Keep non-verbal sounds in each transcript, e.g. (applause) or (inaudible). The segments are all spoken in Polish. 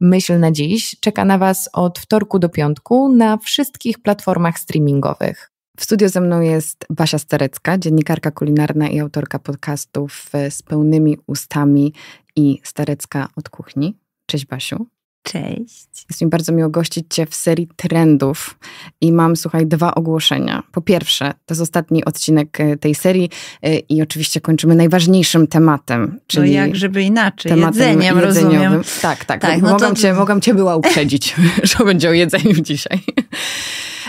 Myśl na dziś czeka na Was od wtorku do piątku na wszystkich platformach streamingowych. W studio ze mną jest Basia Sterecka, dziennikarka kulinarna i autorka podcastów e, z pełnymi ustami i Sterecka od kuchni. Cześć Basiu. Cześć. Jest mi bardzo miło gościć Cię w serii trendów i mam, słuchaj, dwa ogłoszenia. Po pierwsze, to jest ostatni odcinek e, tej serii e, i oczywiście kończymy najważniejszym tematem, czyli... No jak żeby inaczej, tematem jedzeniem, jedzeniowym. rozumiem. Tak, tak, tak. tak no mogłam, to... cię, mogłam Cię była uprzedzić, (laughs) że będzie o jedzeniu dzisiaj.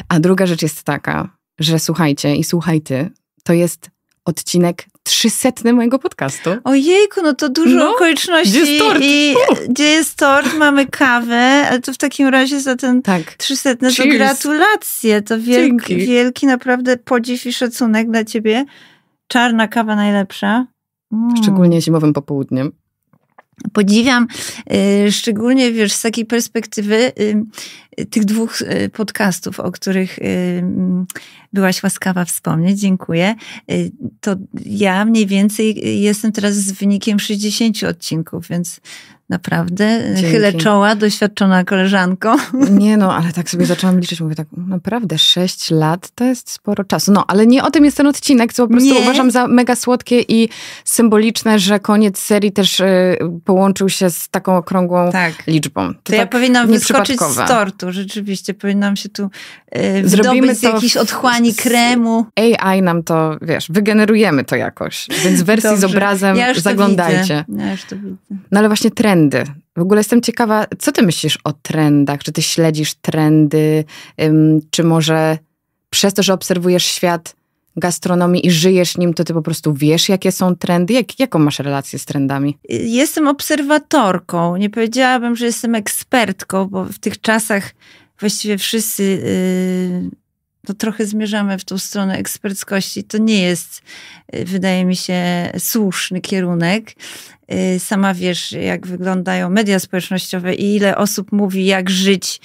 A druga rzecz jest taka, że słuchajcie i słuchaj Ty, to jest odcinek trzysetny mojego podcastu. Ojejku, no to dużo no, okoliczności. Gdzie jest tort? I, gdzie jest tort? Mamy kawę, ale to w takim razie za ten tak. trzysetny to gratulacje. To wielki, wielki naprawdę podziw i szacunek dla ciebie. Czarna kawa najlepsza. Mm. Szczególnie zimowym popołudniem podziwiam, y, szczególnie wiesz, z takiej perspektywy y, tych dwóch y, podcastów, o których mm, byłaś łaskawa wspomnieć, dziękuję. To ja mniej więcej jestem teraz z wynikiem 60 odcinków, więc Naprawdę? Dzięki. Chylę czoła, doświadczona koleżanko. (laughs) Nie no, ale tak sobie zaczęłam liczyć. Mówię tak, naprawdę 6 lat to jest sporo czasu. No, ale nie o tym jest ten odcinek, co po prostu nie. uważam za mega słodkie i symboliczne, że koniec serii też y, połączył się z taką okrągłą tak. liczbą. To, to tak ja powinnam wyskoczyć z tortu, rzeczywiście. Powinnam się tu y, Zrobimy z jakiejś otchłani kremu. AI nam to, wiesz, wygenerujemy to jakoś. Więc wersji Dobrze. z obrazem ja zaglądajcie. Ja już to widzę. No ale właśnie trend trendy. W ogóle jestem ciekawa, co ty myślisz o trendach? Czy ty śledzisz trendy? Czy może przez to, że obserwujesz świat gastronomii i żyjesz nim, to ty po prostu wiesz, jakie są trendy? Jak, jaką masz relację z trendami? Jestem obserwatorką. Nie powiedziałabym, że jestem ekspertką, bo w tych czasach właściwie wszyscy y, to trochę zmierzamy w tą stronę eksperckości. To nie jest, y, wydaje mi się, słuszny kierunek. Y, sama wiesz, jak wyglądają media społecznościowe i ile osób mówi, jak żyć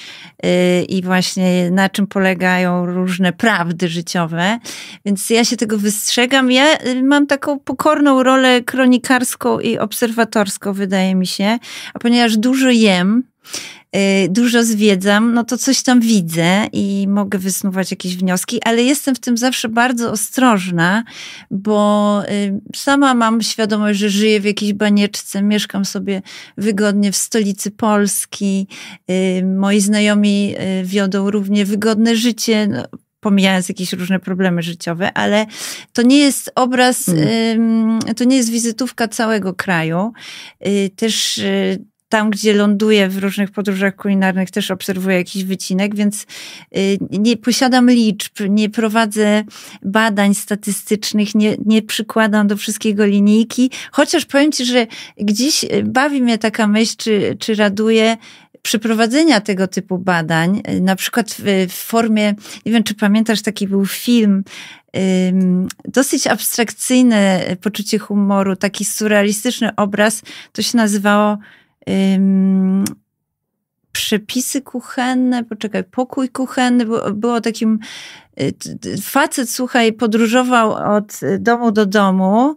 y, i właśnie na czym polegają różne prawdy życiowe. Więc ja się tego wystrzegam. Ja mam taką pokorną rolę kronikarską i obserwatorską, wydaje mi się. A ponieważ dużo jem, Y, dużo zwiedzam, no to coś tam widzę i mogę wysnuwać jakieś wnioski, ale jestem w tym zawsze bardzo ostrożna, bo y, sama mam świadomość, że żyję w jakiejś banieczce, mieszkam sobie wygodnie w stolicy Polski, y, moi znajomi wiodą równie wygodne życie, no, pomijając jakieś różne problemy życiowe, ale to nie jest obraz, hmm. to nie jest wizytówka całego kraju. Też tam, gdzie ląduję w różnych podróżach kulinarnych, też obserwuję jakiś wycinek, więc y, nie posiadam liczb, nie prowadzę badań statystycznych, nie, nie przykładam do wszystkiego linijki. Chociaż powiem Ci, że gdzieś y, bawi mnie taka myśl, czy, czy raduje, przeprowadzenia tego typu badań, y, na przykład w, formie, nie wiem czy pamiętasz, taki był film, ym, dosyć abstrakcyjne poczucie humoru, taki surrealistyczny obraz, to się nazywało Ym, przepisy kuchenne, poczekaj, pokój kuchenny, było, było takim, y, facet, słuchaj, podróżował od y, domu do domu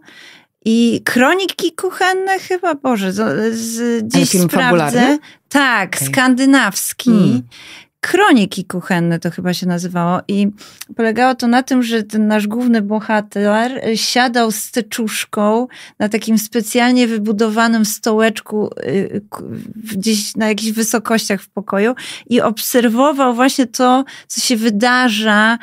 i kroniki kuchenne chyba, Boże, z, z, dziś sprawdzę. Fabularny? Tak, okay. skandynawski. Hmm. Kroniki kuchenne to chyba się nazywało i polegało to na tym, że ten nasz główny bohater y, siadał z teczuszką na takim specjalnie wybudowanym stołeczku y, gdzieś na jakichś wysokościach w pokoju i obserwował właśnie to, co się wydarza y,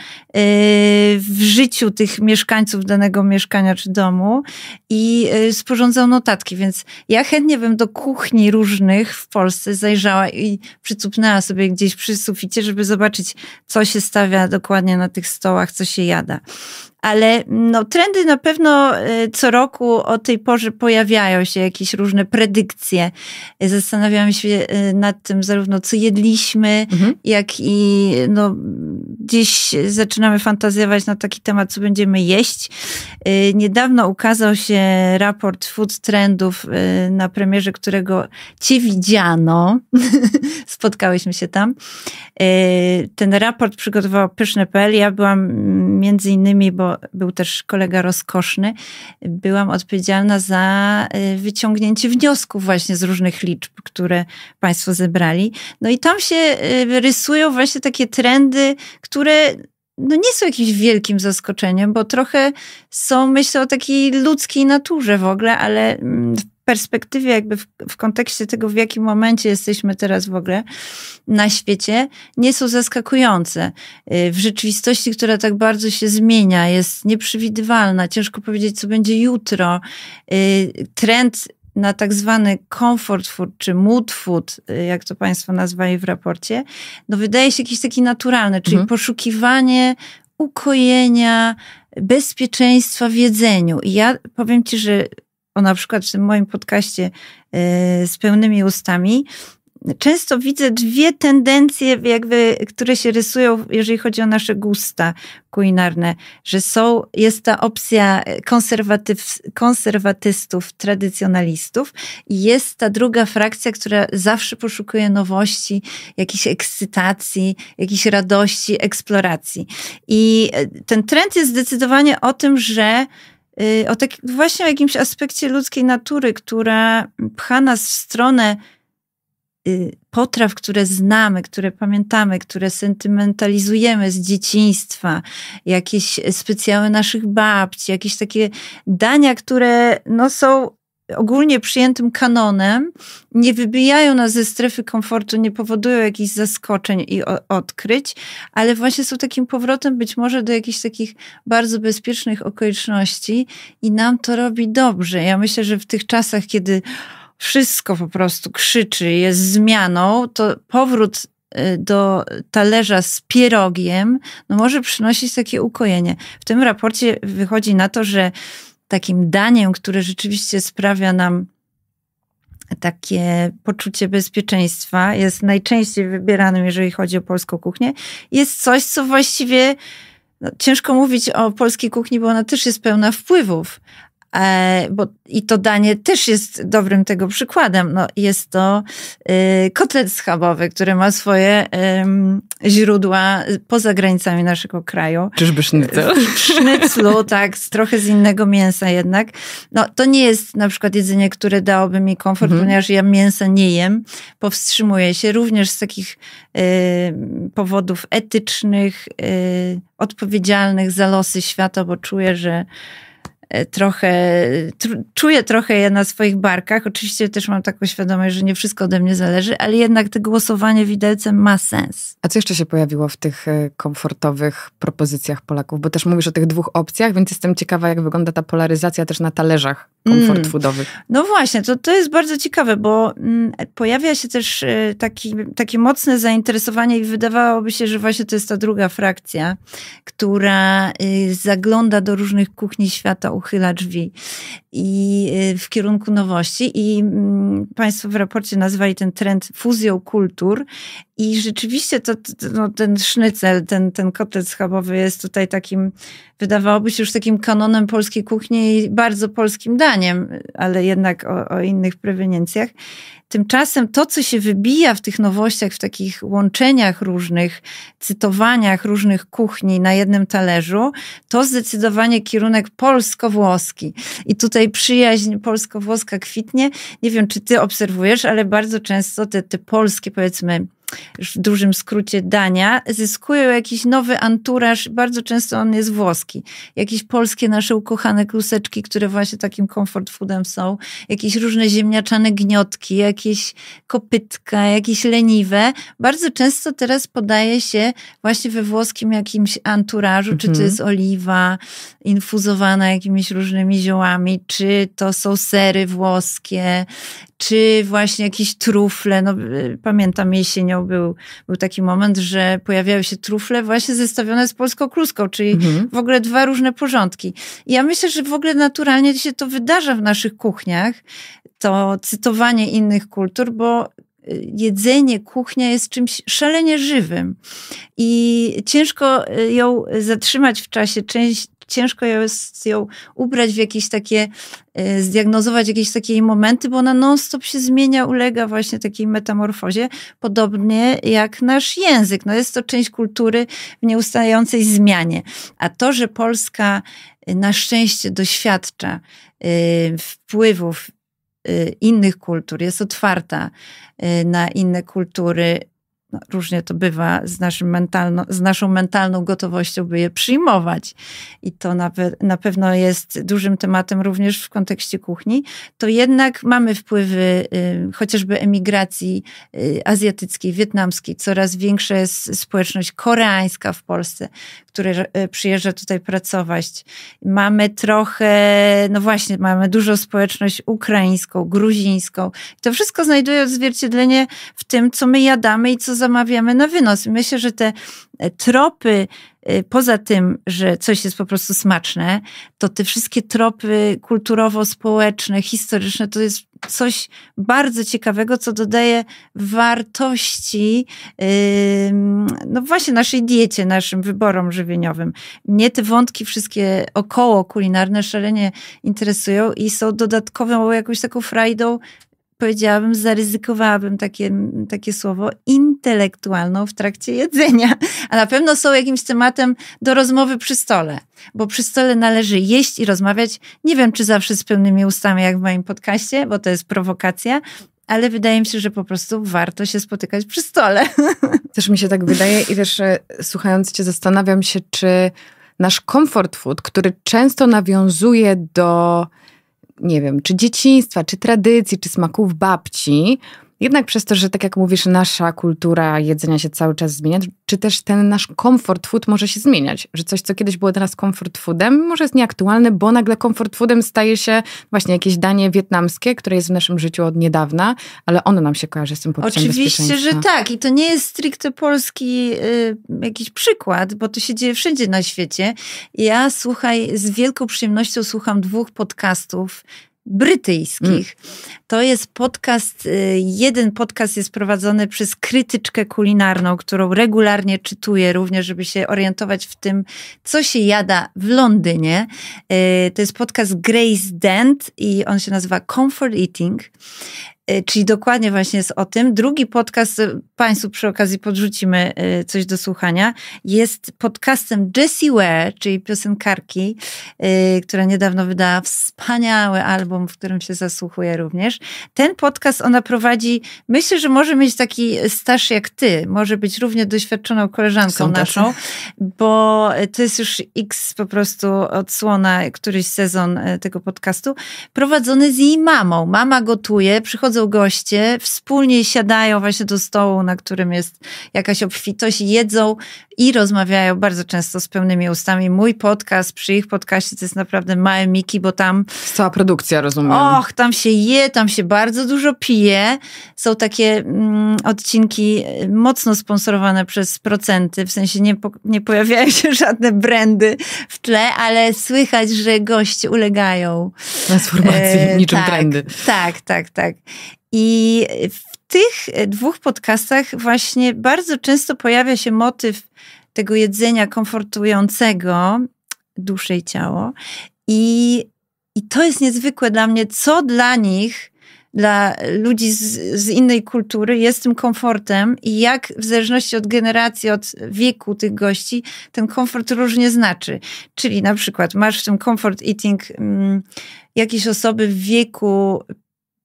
w życiu tych mieszkańców danego mieszkania czy domu i sporządzał notatki, więc ja chętnie bym do kuchni różnych w Polsce zajrzała i przycupnęła sobie gdzieś przy suficie, żeby zobaczyć, co się stawia dokładnie na tych stołach, co się jada ale no, trendy na pewno y, co roku o tej porze pojawiają się jakieś różne predykcje. Zastanawiam się y, nad tym zarówno co jedliśmy, mhm. jak i no, gdzieś zaczynamy fantazjować na taki temat, co będziemy jeść. Y, niedawno ukazał się raport Food Trendów, na premierze którego cię widziano. (laughs) Spotkałyśmy się tam. Ten raport przygotowała Pyszne.pl. Ja byłam mm, między innymi, bo był też kolega rozkoszny, byłam odpowiedzialna za y, wyciągnięcie wniosków właśnie z różnych liczb, które Państwo zebrali. No i tam się y, rysują właśnie takie trendy, które no nie są jakimś wielkim zaskoczeniem, bo trochę są, myślę, o takiej ludzkiej naturze w ogóle, ale mm, perspektywie, jakby w, w, kontekście tego, w jakim momencie jesteśmy teraz w ogóle na świecie, nie są zaskakujące. Y, w rzeczywistości, która tak bardzo się zmienia, jest nieprzewidywalna, ciężko powiedzieć, co będzie jutro. Y, trend na tak zwany comfort food czy mood food, y, jak to Państwo nazwali w raporcie, no wydaje się jakiś taki naturalny, czyli mhm. poszukiwanie ukojenia, bezpieczeństwa w jedzeniu. I ja powiem Ci, że o na przykład w tym moim podcaście y, z pełnymi ustami, często widzę dwie tendencje, jakby, które się rysują, jeżeli chodzi o nasze gusta kulinarne, że są, jest ta opcja konserwatyw, konserwatystów, tradycjonalistów i jest ta druga frakcja, która zawsze poszukuje nowości, jakiejś ekscytacji, jakiejś radości, eksploracji. I y, ten trend jest zdecydowanie o tym, że Y, o tak, właśnie o jakimś aspekcie ludzkiej natury, która pcha nas w stronę y, potraw, które znamy, które pamiętamy, które sentymentalizujemy z dzieciństwa, jakieś specjały naszych babci, jakieś takie dania, które no, są ogólnie przyjętym kanonem, nie wybijają nas ze strefy komfortu, nie powodują jakichś zaskoczeń i odkryć, ale właśnie są takim powrotem być może do jakichś takich bardzo bezpiecznych okoliczności i nam to robi dobrze. Ja myślę, że w tych czasach, kiedy wszystko po prostu krzyczy, jest zmianą, to powrót y, do talerza z pierogiem, no może przynosić takie ukojenie. W tym raporcie wychodzi na to, że takim daniem, które rzeczywiście sprawia nam takie poczucie bezpieczeństwa, jest najczęściej wybieranym, jeżeli chodzi o polską kuchnię, jest coś, co właściwie no, ciężko mówić o polskiej kuchni, bo ona też jest pełna wpływów, E, bo i to danie też jest dobrym tego przykładem. No, jest to y, kotlet schabowy, który ma swoje y, źródła poza granicami naszego kraju. Czyżby sznycel? W sznyclu, (laughs) tak, z, trochę z innego mięsa jednak. No, to nie jest na przykład jedzenie, które dałoby mi komfort, mhm. ponieważ ja mięsa nie jem. Powstrzymuję się również z takich y, powodów etycznych, y, odpowiedzialnych za losy świata, bo czuję, że E, trochę, tr czuję trochę je na swoich barkach. Oczywiście też mam taką świadomość, że nie wszystko ode mnie zależy, ale jednak to głosowanie widelcem ma sens. A co jeszcze się pojawiło w tych e, komfortowych propozycjach Polaków? Bo też mówisz o tych dwóch opcjach, więc jestem ciekawa, jak wygląda ta polaryzacja też na talerzach komfort mm. foodowych. No właśnie, to, to jest bardzo ciekawe, bo mm, pojawia się też e, taki, takie mocne zainteresowanie i wydawałoby się, że właśnie to jest ta druga frakcja, która y, zagląda do różnych kuchni świata uchyla drzwi i y, w kierunku nowości. I mm, Państwo w raporcie nazwali ten trend fuzją kultur. I rzeczywiście to, to no, ten sznycel, ten, ten kotlet schabowy jest tutaj takim, wydawałoby się już takim kanonem polskiej kuchni i bardzo polskim daniem, ale jednak o, o innych preweniencjach. Tymczasem to, co się wybija w tych nowościach, w takich łączeniach różnych, cytowaniach różnych kuchni na jednym talerzu, to zdecydowanie kierunek polsko-włoski. I tutaj tutaj przyjaźń polsko-włoska kwitnie. Nie wiem, czy ty obserwujesz, ale bardzo często te, te polskie, powiedzmy, w dużym skrócie dania, zyskują jakiś nowy anturaż, bardzo często on jest włoski. Jakieś polskie nasze ukochane kluseczki, które właśnie takim comfort foodem są, jakieś różne ziemniaczane gniotki, jakieś kopytka, jakieś leniwe. Bardzo często teraz podaje się właśnie we włoskim jakimś anturażu, mhm. czy to mhm. jest oliwa infuzowana jakimiś różnymi ziołami, czy to są sery włoskie, czy właśnie jakieś trufle. No, y, pamiętam jesienią był, był taki moment, że pojawiały się trufle właśnie zestawione z polską kruską, czyli mhm. w ogóle dwa różne porządki. ja myślę, że w ogóle naturalnie się to wydarza w naszych kuchniach, to cytowanie innych kultur, bo y, jedzenie, kuchnia jest czymś szalenie żywym i ciężko y, ją zatrzymać w czasie. Część, ciężko jest ją ubrać w jakieś takie, e, zdiagnozować jakieś takie momenty, bo ona non-stop się zmienia, ulega właśnie takiej metamorfozie, podobnie jak nasz język. No jest to część kultury w nieustającej zmianie. A to, że Polska e, na szczęście doświadcza e, wpływów innych kultur, jest otwarta na inne kultury, no, różnie to bywa z, naszym mentalno, z naszą mentalną gotowością, by je przyjmować. I to na, na pewno jest dużym tematem również w kontekście kuchni. To jednak mamy wpływy y, chociażby emigracji y, azjatyckiej, wietnamskiej. Coraz większa jest społeczność koreańska w Polsce, która y, przyjeżdża tutaj pracować. Mamy trochę, no właśnie, mamy dużą społeczność ukraińską, gruzińską. I to wszystko znajduje odzwierciedlenie w tym, co my jadamy i co za zamawiamy na wynos. Myślę, że te e, tropy, e, poza tym, że coś jest po prostu smaczne, to te wszystkie tropy kulturowo-społeczne, historyczne, to jest coś bardzo ciekawego, co dodaje wartości, no właśnie naszej diecie, naszym wyborom żywieniowym. Mnie te wątki wszystkie około kulinarne szalenie interesują i są dodatkową jakąś taką frajdą powiedziałabym, zaryzykowałabym takie, takie słowo, intelektualną w trakcie jedzenia. A na pewno są jakimś tematem do rozmowy przy stole, bo przy stole należy jeść i rozmawiać. Nie wiem, czy zawsze z pełnymi ustami, jak w moim podcaście, bo to jest prowokacja, ale wydaje mi się, że po prostu warto się spotykać przy stole. (laughs) Też mi się tak wydaje i wiesz, e, słuchając cię zastanawiam się, czy nasz comfort food, który często nawiązuje do nie wiem, czy dzieciństwa, czy tradycji, czy smaków babci, jednak przez to, że tak jak mówisz, nasza kultura jedzenia się cały czas zmienia, czy też ten nasz comfort food może się zmieniać? Że coś, co kiedyś było teraz comfort foodem, może jest nieaktualne, bo nagle comfort foodem staje się właśnie jakieś danie wietnamskie, które jest w naszym życiu od niedawna, ale ono nam się kojarzy z tym poczuciem Oczywiście, że tak. I to nie jest stricte polski y, jakiś przykład, bo to się dzieje wszędzie na świecie. Ja, słuchaj, z wielką przyjemnością słucham dwóch podcastów brytyjskich. Mm. To jest podcast, y, jeden podcast jest prowadzony przez krytyczkę kulinarną, którą regularnie czytuję również, żeby się orientować w tym, co się jada w Londynie. Y, to jest podcast Grace Dent i on się nazywa Comfort Eating. Y, czyli dokładnie właśnie jest o tym. Drugi podcast, y, Państwu przy okazji podrzucimy y, coś do słuchania, jest podcastem Jessie Ware, czyli piosenkarki, która niedawno wydała wspaniały album, w którym się zasłuchuje również. Ten podcast ona prowadzi, myślę, że może mieć taki staż jak ty, może być równie doświadczoną koleżanką Są naszą, tacy. bo to jest już x po prostu odsłona, któryś sezon tego podcastu, prowadzony z jej mamą. Mama gotuje, przychodzą przychodzą goście, wspólnie siadają właśnie do stołu, na którym jest jakaś obfitość, jedzą i rozmawiają bardzo często z pełnymi ustami. Mój podcast przy ich podcaście to jest naprawdę małe miki, bo tam... Cała produkcja, rozumiem. Och, tam się je, tam się bardzo dużo pije. Są takie mm, odcinki y, mocno sponsorowane przez procenty, w sensie nie, po, nie pojawiają się (laughs) żadne brandy w tle, ale słychać, że goście ulegają. Transformacji, e, niczym tak, trendy. Tak, tak, tak. I w tych e, dwóch podcastach właśnie bardzo często pojawia się motyw tego jedzenia komfortującego duszę i ciało. I, i to jest niezwykłe dla mnie, co dla nich, dla ludzi z, z innej kultury jest tym komfortem i jak w zależności od generacji, od wieku tych gości, ten komfort różnie znaczy. Czyli na przykład masz w tym comfort eating. Mm, jakieś osoby w wieku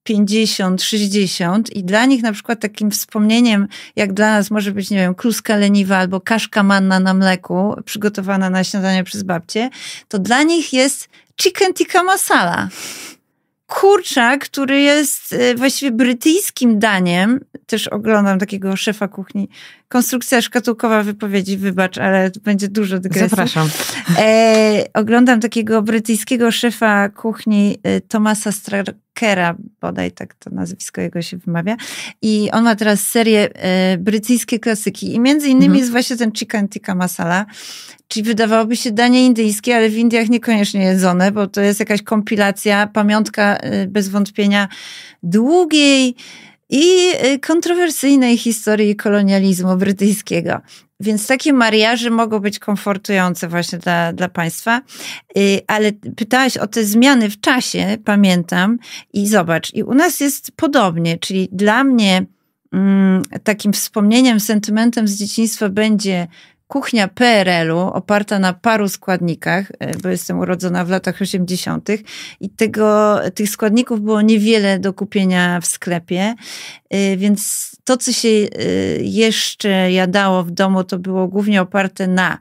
50, 60 i dla nich na przykład takim wspomnieniem, jak dla nas może być, nie wiem, kruska leniwa albo kaszka manna na mleku przygotowana na śniadanie przez babcię, to dla nich jest chicken tikka masala. Kurczak, który jest y, właściwie brytyjskim daniem, też oglądam takiego szefa kuchni konstrukcja szkatułkowa wypowiedzi, wybacz, ale będzie dużo dygresji. Zapraszam. E, oglądam takiego brytyjskiego szefa kuchni y, Tomasa Strakera, bodaj tak to nazwisko jego się wymawia. I on ma teraz serię e, brytyjskie klasyki. I między innymi mhm. jest właśnie ten chicken tikka masala, czyli wydawałoby się danie indyjskie, ale w Indiach niekoniecznie jedzone, bo to jest jakaś kompilacja, pamiątka e, bez wątpienia długiej i y, kontrowersyjnej historii kolonializmu brytyjskiego. Więc takie mariaże mogą być komfortujące właśnie dla, dla Państwa. Y, ale pytałaś o te zmiany w czasie, pamiętam, i zobacz, i u nas jest podobnie, czyli dla mnie mm, takim wspomnieniem, sentymentem z dzieciństwa będzie kuchnia PRL-u oparta na paru składnikach, e, bo jestem urodzona w latach 80. i tego, tych składników było niewiele do kupienia w sklepie, e, więc to, co się e, jeszcze jadało w domu, to było głównie oparte na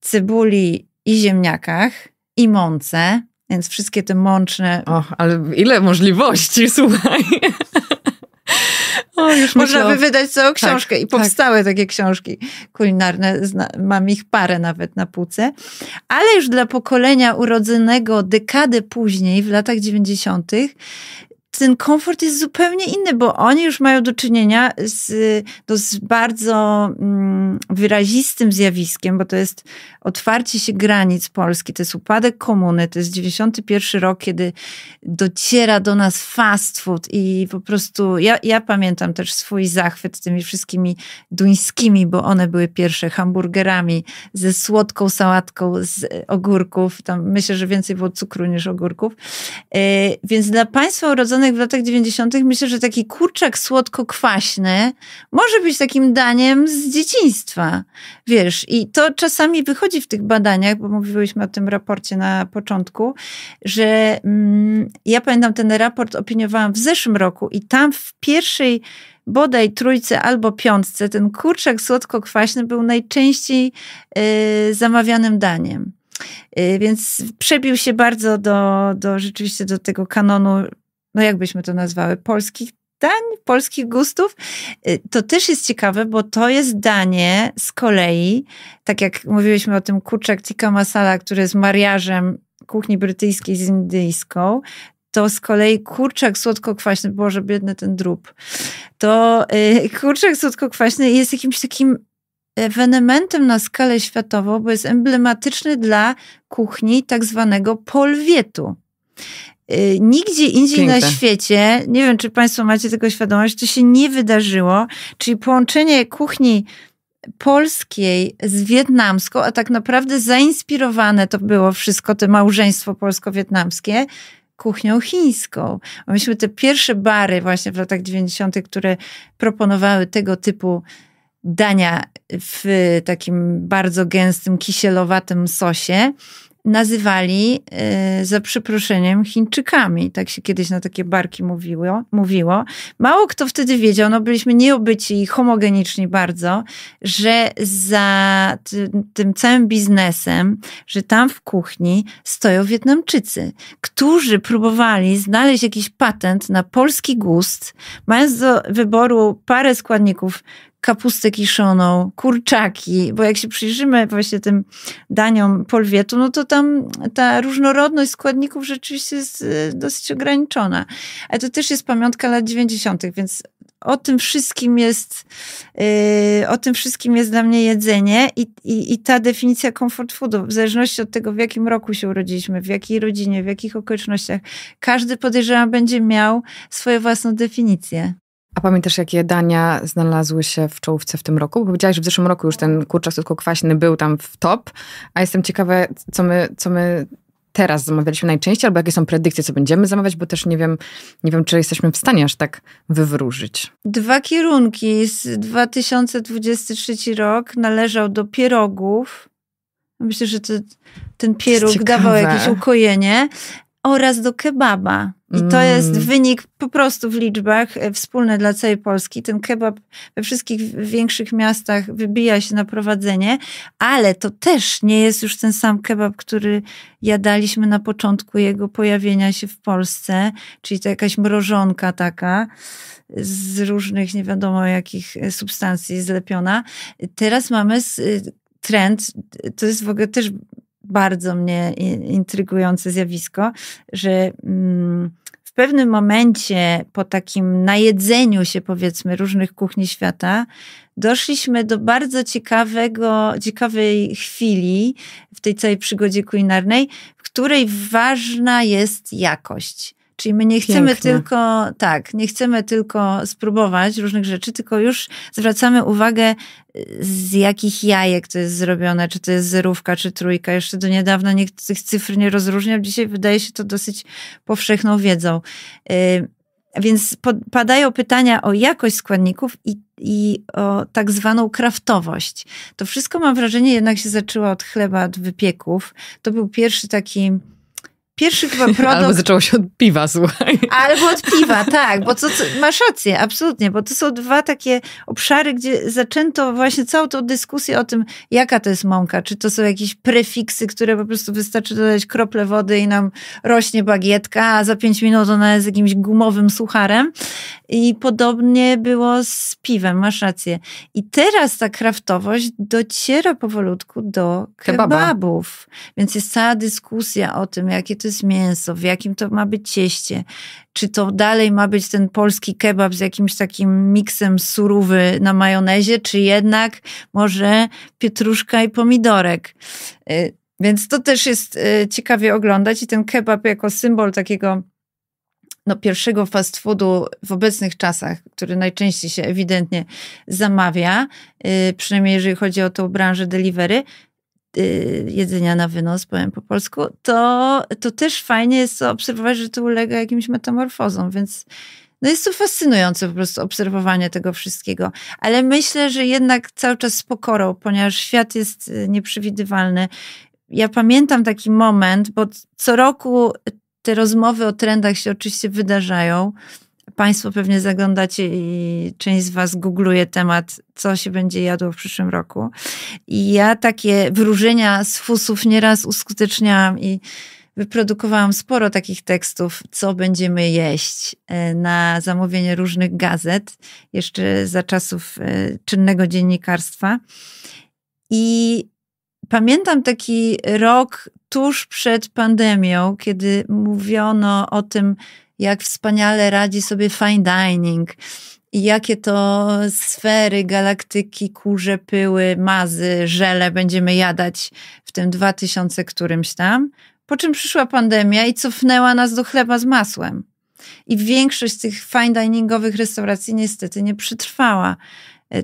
cebuli i ziemniakach i mące, więc wszystkie te mączne. Och, ale ile możliwości, (laughs) słuchaj. O, no, już Można by wydać całą tak, książkę tak, i powstały tak. takie książki kulinarne. mam ich parę nawet na półce. Ale już dla pokolenia urodzonego dekady później, w latach 90., ten komfort jest zupełnie inny, bo oni już mają do czynienia z, no, z bardzo mm, wyrazistym zjawiskiem, bo to jest otwarcie się granic Polski, to jest upadek komuny, to jest 91 rok, kiedy dociera do nas fast food i po prostu ja, ja pamiętam też swój zachwyt tymi wszystkimi duńskimi, bo one były pierwsze, hamburgerami ze słodką sałatką z ogórków, tam myślę, że więcej było cukru niż ogórków. Yy, więc dla państwa urodzonych w latach 90. myślę, że taki kurczak słodko-kwaśny może być takim daniem z dzieciństwa. Wiesz, i to czasami wychodzi w tych badaniach, bo mówiłyśmy o tym raporcie na początku, że mm, ja pamiętam ten raport opiniowałam w zeszłym roku i tam w pierwszej bodaj trójce albo piątce ten kurczak słodko-kwaśny był najczęściej y, zamawianym daniem. Y, więc przebił się bardzo do, do rzeczywiście do tego kanonu no jakbyśmy to nazwały, polskich dań, polskich gustów. Y, to też jest ciekawe, bo to jest danie z kolei, tak jak mówiliśmy o tym kurczak tikka masala, który jest mariażem kuchni brytyjskiej z indyjską, to z kolei kurczak słodko-kwaśny, Boże, biedny ten drób, to y, kurczak słodko-kwaśny jest jakimś takim ewenementem na skalę światową, bo jest emblematyczny dla kuchni tak zwanego polwietu. Y, nigdzie indziej Piękne. na świecie, nie wiem czy Państwo macie tego świadomość, to się nie wydarzyło, czyli połączenie kuchni polskiej z wietnamską, a tak naprawdę zainspirowane to było wszystko, to małżeństwo polsko-wietnamskie, kuchnią chińską. Myśmy te pierwsze bary właśnie w latach 90., które proponowały tego typu dania w takim bardzo gęstym, kisielowatym sosie, nazywali y, za przeproszeniem Chińczykami. Tak się kiedyś na takie barki mówiło, mówiło. Mało kto wtedy wiedział, no byliśmy nieobyci i homogeniczni bardzo, że za ty, tym całym biznesem, że tam w kuchni stoją Wietnamczycy, którzy próbowali znaleźć jakiś patent na polski gust, mając do wyboru parę składników kapustę kiszoną, kurczaki, bo jak się przyjrzymy właśnie tym daniom polwietu, no to tam ta różnorodność składników rzeczywiście jest e, dosyć ograniczona. Ale to też jest pamiątka lat 90., więc o tym wszystkim jest, yy, o tym wszystkim jest dla mnie jedzenie i, i, i ta definicja comfort foodu, w zależności od tego, w jakim roku się urodziliśmy, w jakiej rodzinie, w jakich okolicznościach, każdy podejrzewam będzie miał swoją własną definicję. A pamiętasz, jakie dania znalazły się w czołówce w tym roku? Bo powiedziałaś, że w zeszłym roku już ten kurczak kwaśny był tam w top, a jestem ciekawa, co my, co my teraz zamawialiśmy najczęściej, albo jakie są predykcje, co będziemy zamawiać, bo też nie wiem, nie wiem, czy jesteśmy w stanie aż tak wywróżyć. Dwa kierunki. z 2023 rok należał do pierogów. Myślę, że to, ten pieróg dawał jakieś ukojenie. Oraz do kebaba. I to jest mm. wynik po prostu w liczbach e, wspólny dla całej Polski. Ten kebab we wszystkich większych miastach wybija się na prowadzenie, ale to też nie jest już ten sam kebab, który jadaliśmy na początku jego pojawienia się w Polsce, czyli to jakaś mrożonka taka z różnych nie wiadomo jakich e, substancji zlepiona. Teraz mamy e, trend, to jest w ogóle też bardzo mnie intrygujące zjawisko, że mm, pewnym momencie, po takim najedzeniu się powiedzmy różnych kuchni świata, doszliśmy do bardzo ciekawego, ciekawej chwili w tej całej przygodzie kulinarnej, w której ważna jest jakość. Czyli my nie chcemy tylko, tak, nie chcemy tylko spróbować różnych rzeczy, tylko już zwracamy uwagę, y, z jakich jajek to jest zrobione, czy to jest zerówka, czy trójka. Jeszcze do niedawna nikt tych cyfr nie rozróżniał, dzisiaj wydaje się to dosyć powszechną wiedzą. Y, więc padają pytania o jakość składników i, i o tak zwaną kraftowość. To wszystko, mam wrażenie, jednak się zaczęło od chleba, od wypieków. To był pierwszy taki pierwszych chyba (laughs) produkt... Albo zaczęło się od piwa, słuchaj. Albo od piwa, (laughs) tak, bo co, masz rację, absolutnie, bo to są dwa takie obszary, gdzie zaczęto właśnie całą tą dyskusję o tym, jaka to jest mąka, czy to są jakieś prefiksy, które po prostu wystarczy dodać krople wody i nam rośnie bagietka, a za pięć minut ona jest jakimś gumowym sucharem. I podobnie było z piwem, masz rację. I teraz ta kraftowość dociera powolutku do kebabów. Kebaba. Więc jest cała dyskusja o tym, jakie to jest mięso, w jakim to ma być cieście, czy to dalej ma być ten polski kebab z jakimś takim miksem surowy na majonezie, czy jednak może pietruszka i pomidorek. Y, więc to też jest y, ciekawie oglądać i ten kebab jako symbol takiego no, pierwszego fast foodu w obecnych czasach, który najczęściej się ewidentnie zamawia, y, przynajmniej jeżeli chodzi o tą branżę delivery, Y, jedzenia na wynos, powiem po polsku, to, to też fajnie jest obserwować, że to ulega jakimś metamorfozom, więc no jest to fascynujące po prostu obserwowanie tego wszystkiego. Ale myślę, że jednak cały czas z pokorą, ponieważ świat jest y, nieprzewidywalny. Ja pamiętam taki moment, bo co roku te rozmowy o trendach się oczywiście wydarzają. Państwo pewnie zaglądacie i część z Was googluje temat, co się będzie jadło w przyszłym roku. I ja takie wróżenia z fusów nieraz uskuteczniałam i wyprodukowałam sporo takich tekstów, co będziemy jeść e, na zamówienie różnych gazet, jeszcze za czasów e, czynnego dziennikarstwa. I pamiętam taki rok tuż przed pandemią, kiedy mówiono o tym, jak wspaniale radzi sobie fine dining, i jakie to sfery, galaktyki, kurze, pyły, mazy, żele będziemy jadać w tym 2000 którymś tam. Po czym przyszła pandemia i cofnęła nas do chleba z masłem. I większość tych fine diningowych restauracji niestety nie przetrwała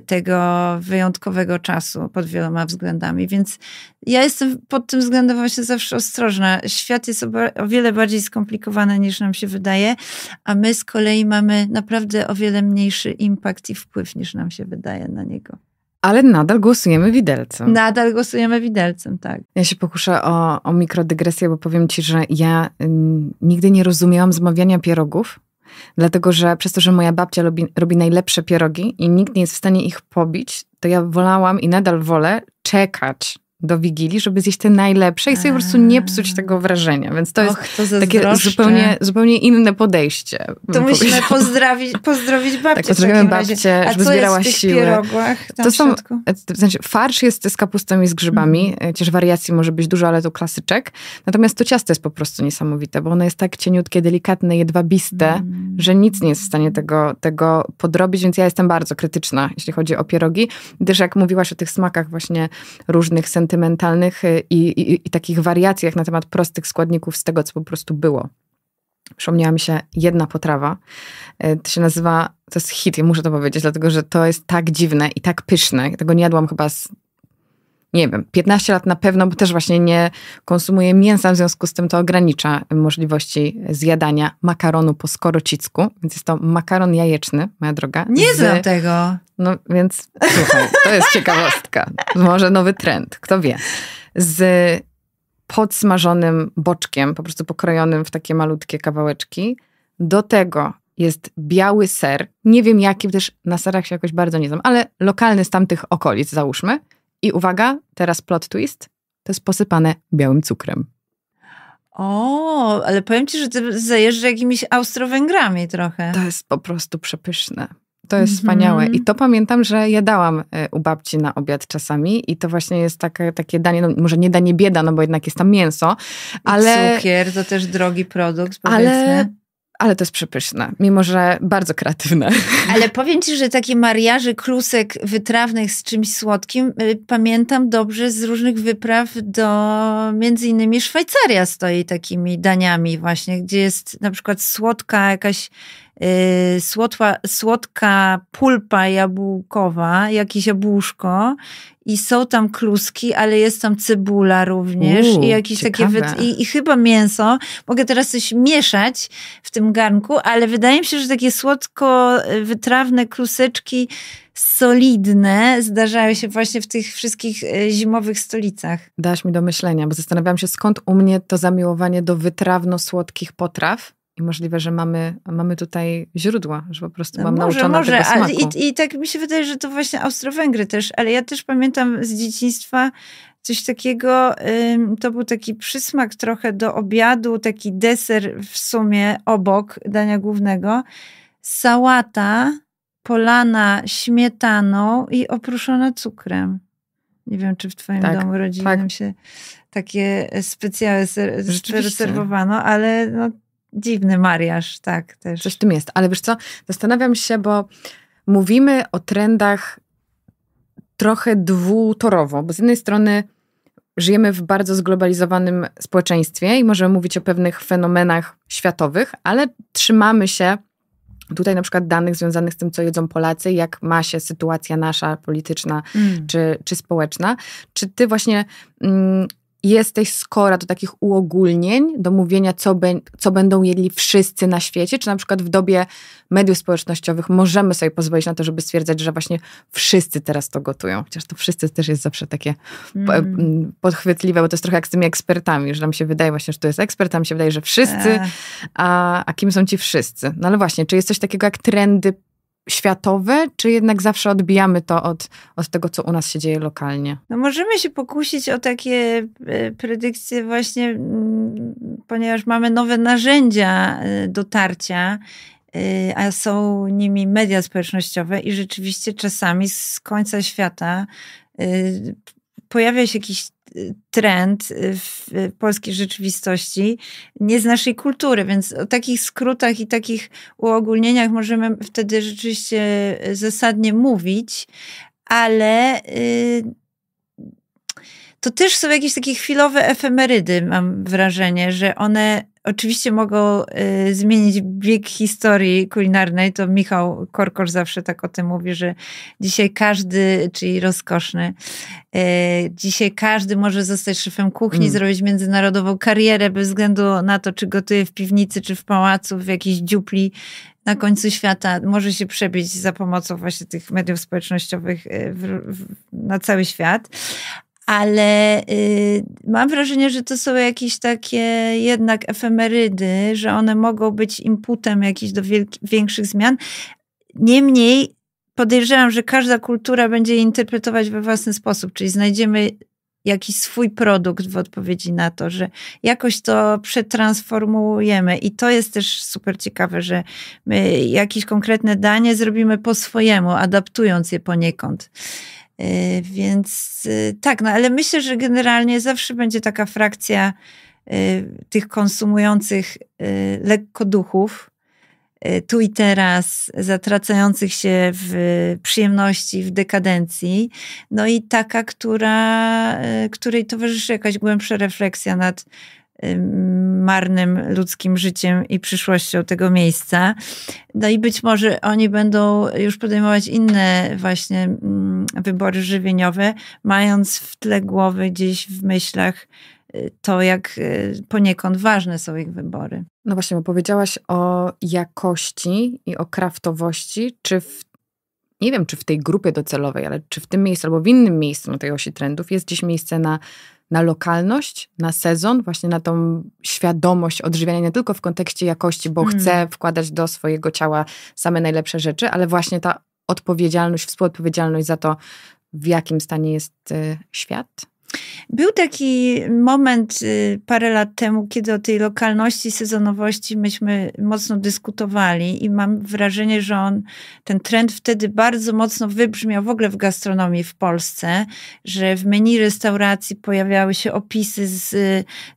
tego wyjątkowego czasu pod wieloma względami. Więc ja jestem pod tym względem właśnie zawsze ostrożna. Świat jest o wiele bardziej skomplikowany niż nam się wydaje, a my z kolei mamy naprawdę o wiele mniejszy impact i wpływ niż nam się wydaje na niego. Ale nadal głosujemy widelcem. Nadal głosujemy widelcem, tak. Ja się pokuszę o, o mikrodygresję, bo powiem ci, że ja y, nigdy nie rozumiałam zmawiania pierogów Dlatego, że przez to, że moja babcia robi, robi najlepsze pierogi i nikt nie jest w stanie ich pobić, to ja wolałam i nadal wolę czekać do Wigilii, żeby zjeść te najlepsze i sobie po prostu nie psuć tego wrażenia. Więc to Och, jest to takie zupełnie, zupełnie inne podejście. To musimy powiedział. pozdrawić, pozdrowić tak, babcię. Tak, pozdrawiamy babcię, żeby zbierała siłę. to są, w e, znaczy, farsz jest z kapustą i z grzybami, mm. chociaż wariacji może być dużo, ale to klasyczek. Natomiast to ciasto jest po prostu niesamowite, bo ono jest tak cieniutkie, delikatne, jedwabiste, mm. że nic nie jest w stanie tego, tego podrobić, więc ja jestem bardzo krytyczna, jeśli chodzi o pierogi. Gdyż jak mówiłaś o tych smakach właśnie różnych, sen sentymentalnych y, i, i, i takich wariacjach na temat prostych składników z tego, co po prostu było. Przypomniała mi się jedna potrawa. Y, to się nazywa, to jest hit, ja muszę to powiedzieć, dlatego że to jest tak dziwne i tak pyszne. Tego nie jadłam chyba z nie wiem, 15 lat na pewno, bo też właśnie nie konsumuję mięsa, w związku z tym to ogranicza możliwości zjadania makaronu po skorocicku. Więc jest to makaron jajeczny, moja droga. Nie z... znam tego. No więc słuchaj, to jest ciekawostka. (laughs) Może nowy trend, kto wie. Z podsmażonym boczkiem, po prostu pokrojonym w takie malutkie kawałeczki. Do tego jest biały ser. Nie wiem jaki, też na serach się jakoś bardzo nie znam, ale lokalny z tamtych okolic, załóżmy. I uwaga, teraz plot twist, to jest posypane białym cukrem. O, ale powiem ci, że ty zajeżdża jakimiś Austro-Węgrami trochę. To jest po prostu przepyszne. To jest mm -hmm. wspaniałe. I to pamiętam, że jadałam e, u babci na obiad czasami i to właśnie jest takie, takie danie, no może nie danie bieda, no bo jednak jest tam mięso, ale... I cukier to też drogi produkt, powiedzmy. Ale ale to jest przepyszne, mimo że bardzo kreatywne. (laughs) Ale powiem ci, że takie mariaży klusek wytrawnych z czymś słodkim y, pamiętam dobrze z różnych wypraw do między innymi Szwajcaria stoi takimi daniami właśnie, gdzie jest na przykład słodka jakaś Y, słodka, słodka pulpa jabłkowa, jakieś jabłuszko i są tam kluski, ale jest tam cebula również Uu, i jakieś ciekawe. takie i, i, chyba mięso. Mogę teraz coś mieszać w tym garnku, ale wydaje mi się, że takie słodko y, wytrawne kluseczki solidne zdarzają się właśnie w tych wszystkich y, zimowych stolicach. Dałaś mi do myślenia, bo zastanawiałam się skąd u mnie to zamiłowanie do wytrawno słodkich potraw i możliwe, że mamy, mamy tutaj źródła, że po prostu no mam no może, nauczona może. tego smaku. I, I tak mi się wydaje, że to właśnie Austro-Węgry też, ale ja też pamiętam z dzieciństwa coś takiego, to był taki przysmak trochę do obiadu, taki deser w sumie obok dania głównego. Sałata polana śmietaną i oprószona cukrem. Nie wiem, czy w twoim tak, domu rodzinnym tak. się takie e, specjalne serwowano, ale no, dziwny mariaż, tak też. Coś w tym jest. Ale wiesz co, zastanawiam się, bo mówimy o trendach trochę dwutorowo, bo z jednej strony żyjemy w bardzo zglobalizowanym społeczeństwie i możemy mówić o pewnych fenomenach światowych, ale trzymamy się tutaj na przykład danych związanych z tym, co jedzą Polacy, jak ma się sytuacja nasza polityczna mm. czy, czy społeczna. Czy ty właśnie mm, jesteś skora do takich uogólnień, do mówienia, co, be, co będą jedli wszyscy na świecie? Czy na przykład w dobie mediów społecznościowych możemy sobie pozwolić na to, żeby stwierdzać, że właśnie wszyscy teraz to gotują? Chociaż to wszyscy też jest zawsze takie mm. podchwytliwe, bo to jest trochę jak z tymi ekspertami, że nam się wydaje właśnie, że to jest ekspert, nam się wydaje, że wszyscy, e. a, a kim są ci wszyscy? No ale właśnie, czy jest coś takiego jak trendy światowe, czy jednak zawsze odbijamy to od, od tego, co u nas się dzieje lokalnie? No możemy się pokusić o takie e, predykcje właśnie, mm, ponieważ mamy nowe narzędzia e, dotarcia, e, a są nimi media społecznościowe i rzeczywiście czasami z końca świata pojawia się jakiś trend y, w y, polskiej rzeczywistości, nie z naszej kultury, więc o takich skrótach i takich uogólnieniach możemy wtedy rzeczywiście y, zasadnie mówić, ale to też są jakieś takie chwilowe efemerydy, mam wrażenie, że one Oczywiście mogą y, zmienić bieg historii kulinarnej. To Michał Korkosz zawsze tak o tym mówi, że dzisiaj każdy, czyli rozkoszny, y, dzisiaj każdy może zostać szefem kuchni, mm. zrobić międzynarodową karierę bez względu na to, czy gotuje w piwnicy, czy w pałacu, w jakiejś dziupli na końcu świata może się przebić za pomocą właśnie tych mediów społecznościowych y, w, w, na cały świat ale y, mam wrażenie, że to są jakieś takie jednak efemerydy, że one mogą być inputem jakichś do większych zmian. Niemniej podejrzewam, że każda kultura będzie je interpretować we własny sposób, czyli znajdziemy jakiś swój produkt w odpowiedzi na to, że jakoś to przetransformujemy. I to jest też super ciekawe, że my jakieś konkretne danie zrobimy po swojemu, adaptując je poniekąd. Y, więc y, tak, no ale myślę, że generalnie zawsze będzie taka frakcja y, tych konsumujących lekko duchów, tu i teraz, zatracających się w przyjemności, w dekadencji, no i taka, która, której towarzyszy jakaś głębsza refleksja nad marnym ludzkim życiem i przyszłością tego miejsca. No i być może oni będą już podejmować inne właśnie mm, wybory żywieniowe, mając w tle głowy gdzieś w myślach y, to, jak y, poniekąd ważne są ich wybory. No właśnie, bo powiedziałaś o jakości i o kraftowości. Czy w, nie wiem, czy w tej grupie docelowej, ale czy w tym miejscu albo w innym miejscu na tej osi trendów jest gdzieś miejsce na na lokalność, na sezon, właśnie na tą świadomość odżywiania, nie tylko w kontekście jakości, bo mm. chcę wkładać do swojego ciała same najlepsze rzeczy, ale właśnie ta odpowiedzialność, współodpowiedzialność za to, w jakim stanie jest y, świat, był taki moment y, parę lat temu, kiedy o tej lokalności, sezonowości myśmy mocno dyskutowali i mam wrażenie, że on, ten trend wtedy bardzo mocno wybrzmiał w ogóle w gastronomii w Polsce, że w menu restauracji pojawiały się opisy z,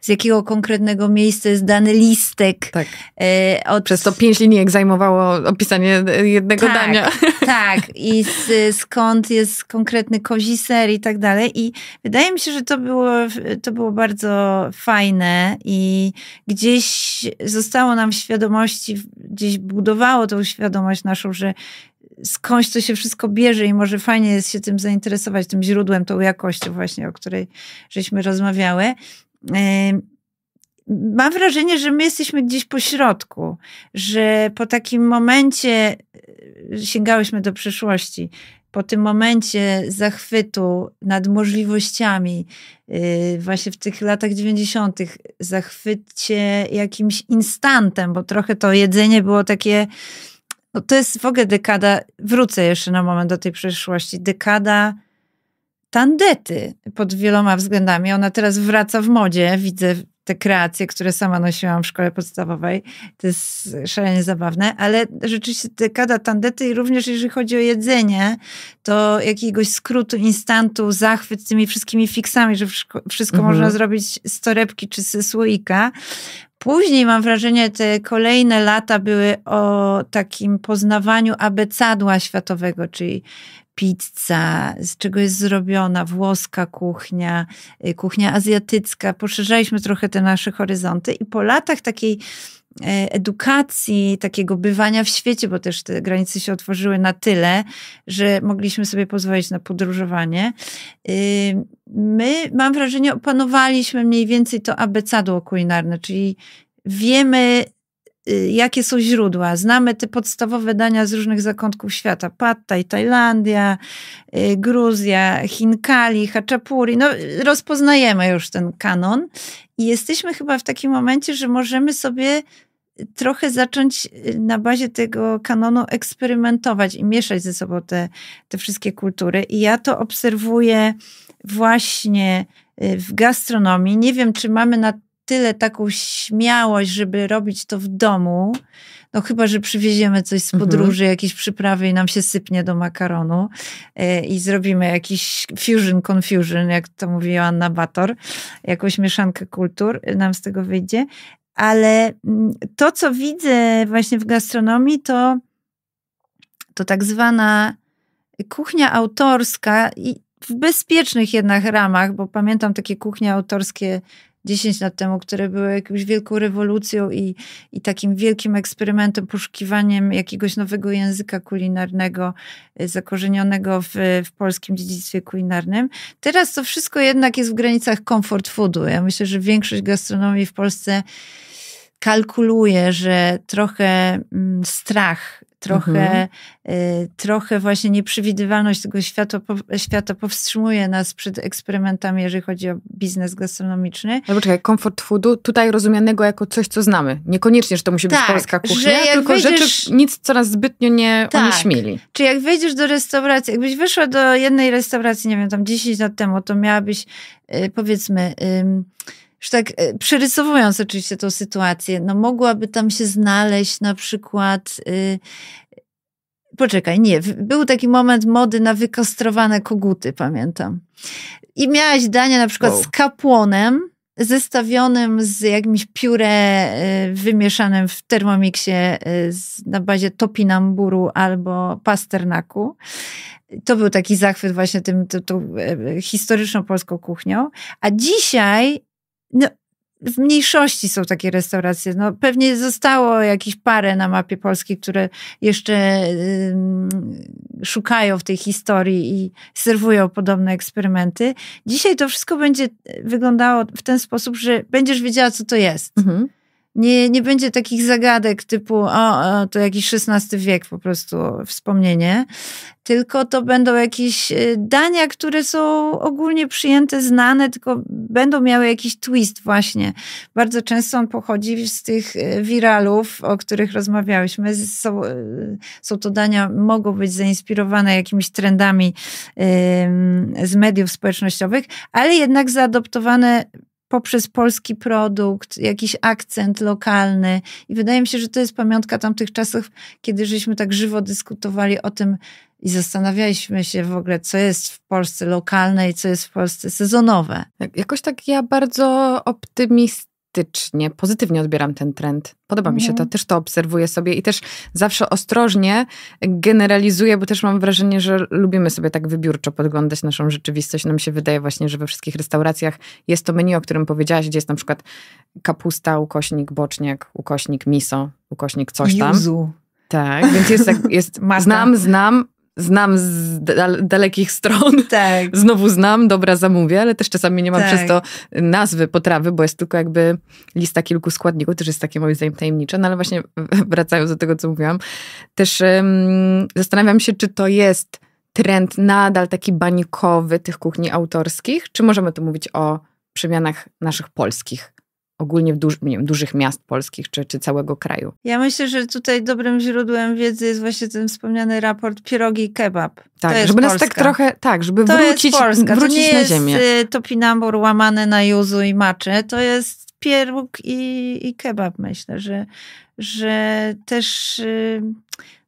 z jakiego konkretnego miejsca jest dany listek. Tak. E, od... Przez to pięć linijek zajmowało opisanie jednego tak, dania. Tak, i z, skąd jest konkretny koziser ser i tak dalej. I wydaje mi się myślę, że to było, to było bardzo fajne i gdzieś zostało nam w świadomości, gdzieś budowało tą świadomość naszą, że skądś to się wszystko bierze i może fajnie jest się tym zainteresować, tym źródłem, tą jakością właśnie, o której żeśmy rozmawiały mam wrażenie, że my jesteśmy gdzieś po środku, że po takim momencie e, sięgałyśmy do przeszłości, po tym momencie zachwytu nad możliwościami, y, właśnie w tych latach 90., zachwycie jakimś instantem, bo trochę to jedzenie było takie. No to jest w ogóle dekada, wrócę jeszcze na moment do tej przeszłości, dekada tandety pod wieloma względami. Ona teraz wraca w modzie, widzę te kreacje, które sama nosiłam w szkole podstawowej. To jest szalenie zabawne, ale rzeczywiście dekada tandety i również jeżeli chodzi o jedzenie, to jakiegoś skrótu, instantu, zachwyt z tymi wszystkimi fiksami, że wszystko mhm. można zrobić z torebki czy ze słoika. Później mam wrażenie, te kolejne lata były o takim poznawaniu abecadła światowego, czyli pizza, z czego jest zrobiona włoska kuchnia, y, kuchnia azjatycka. Poszerzaliśmy trochę te nasze horyzonty i po latach takiej e, edukacji, takiego bywania w świecie, bo też te granice się otworzyły na tyle, że mogliśmy sobie pozwolić na podróżowanie. Y, my, mam wrażenie, opanowaliśmy mniej więcej to abecadło kulinarne, czyli wiemy, Y, jakie są źródła. Znamy te podstawowe dania z różnych zakątków świata. Pattaj, Tajlandia, y, Gruzja, Hinkali, Haczapuri. No, rozpoznajemy już ten kanon i jesteśmy chyba w takim momencie, że możemy sobie trochę zacząć y, na bazie tego kanonu eksperymentować i mieszać ze sobą te, te wszystkie kultury. I ja to obserwuję właśnie w gastronomii. Nie wiem, czy mamy na tyle, taką śmiałość, żeby robić to w domu. No chyba, że przywieziemy coś z mhm. podróży, mhm. jakieś przyprawy i nam się sypnie do makaronu e, i zrobimy jakiś fusion confusion, jak to mówi Joanna Bator, jakąś mieszankę kultur e, nam z tego wyjdzie. Ale mm, to, co widzę właśnie w gastronomii, to, to tak zwana kuchnia autorska i w bezpiecznych jednak ramach, bo pamiętam takie kuchnie autorskie 10 lat temu, które były jakąś wielką rewolucją i, i takim wielkim eksperymentem, poszukiwaniem jakiegoś nowego języka kulinarnego, y, zakorzenionego w, w polskim dziedzictwie kulinarnym. Teraz to wszystko jednak jest w granicach comfort foodu. Ja myślę, że większość gastronomii w Polsce kalkuluje, że trochę mm, strach, trochę, mhm. Y, trochę właśnie nieprzewidywalność tego świata, świata powstrzymuje nas przed eksperymentami, jeżeli chodzi o biznes gastronomiczny. Ale no poczekaj, komfort foodu tutaj rozumianego jako coś, co znamy. Niekoniecznie, że to musi być tak, polska kuchnia, że tylko wejdziesz, rzeczy nic coraz zbytnio nie tak, onieśmieli. Czy jak wejdziesz do restauracji, jakbyś wyszła do jednej restauracji, nie wiem, tam 10 lat temu, to miałabyś y, powiedzmy już tak e, przerysowując oczywiście tą sytuację, no mogłaby tam się znaleźć na przykład y, poczekaj, nie, był taki moment mody na wykastrowane koguty, pamiętam. I miałaś danie na przykład wow. z kapłonem, zestawionym z jakimś pióre y, wymieszanym w termomiksie y, na bazie topinamburu albo pasternaku. To był taki zachwyt właśnie tym, tą e, historyczną polską kuchnią. A dzisiaj no, w mniejszości są takie restauracje. No, pewnie zostało jakieś parę na mapie Polski, które jeszcze y, szukają w tej historii i serwują podobne eksperymenty. Dzisiaj to wszystko będzie wyglądało w ten sposób, że będziesz wiedziała, co to jest. Mhm nie, nie będzie takich zagadek typu, o, o, to jakiś XVI wiek, po prostu wspomnienie, tylko to będą jakieś y, dania, które są ogólnie przyjęte, znane, tylko będą miały jakiś twist, właśnie. Bardzo często on pochodzi z tych y, wiralów, o których rozmawiałyśmy. Są, y, są to dania, mogą być zainspirowane jakimiś trendami z mediów społecznościowych, ale jednak zaadoptowane poprzez polski produkt, jakiś akcent lokalny. I wydaje mi się, że to jest pamiątka tamtych czasów, kiedy żeśmy tak żywo dyskutowali o tym i zastanawialiśmy się w ogóle, co jest w Polsce lokalne i co jest w Polsce sezonowe. Jakoś tak ja bardzo optymistycznie optymistycznie, pozytywnie odbieram ten trend. Podoba mm. mi się to, mhm. też to obserwuję sobie i też zawsze ostrożnie generalizuję, bo też mam wrażenie, że lubimy sobie tak wybiórczo podglądać naszą rzeczywistość. Nam no się wydaje właśnie, że we wszystkich restauracjach jest to menu, o którym powiedziałaś, gdzie jest na przykład kapusta, ukośnik, boczniak, ukośnik miso, ukośnik coś tam. Juzu. Tak, więc jest, jest (laughs) znam, znam znam z dal dalekich stron. (laughs) Tak. Znowu znam, dobra, zamówię, ale też czasami nie mam tak. przez to nazwy potrawy, bo jest tylko jakby lista kilku składników, też jest takie moim zdaniem tajemnicze. No ale właśnie (laughs) wracając do tego, co mówiłam, też um, zastanawiam się, czy to jest trend nadal taki bańkowy tych kuchni autorskich, czy możemy tu mówić o przemianach naszych polskich? ogólnie w duż, wiem, dużych miast polskich czy, czy całego kraju. Ja myślę, że tutaj dobrym źródłem wiedzy jest właśnie ten wspomniany raport Pierogi Kebab. Tak, to żeby nas tak trochę, tak, żeby to wrócić, jest wrócić to nie na ziemię. jest y, topinambur łamany na juzu i maczy, to jest pieróg i, i kebab, myślę, że, że też y,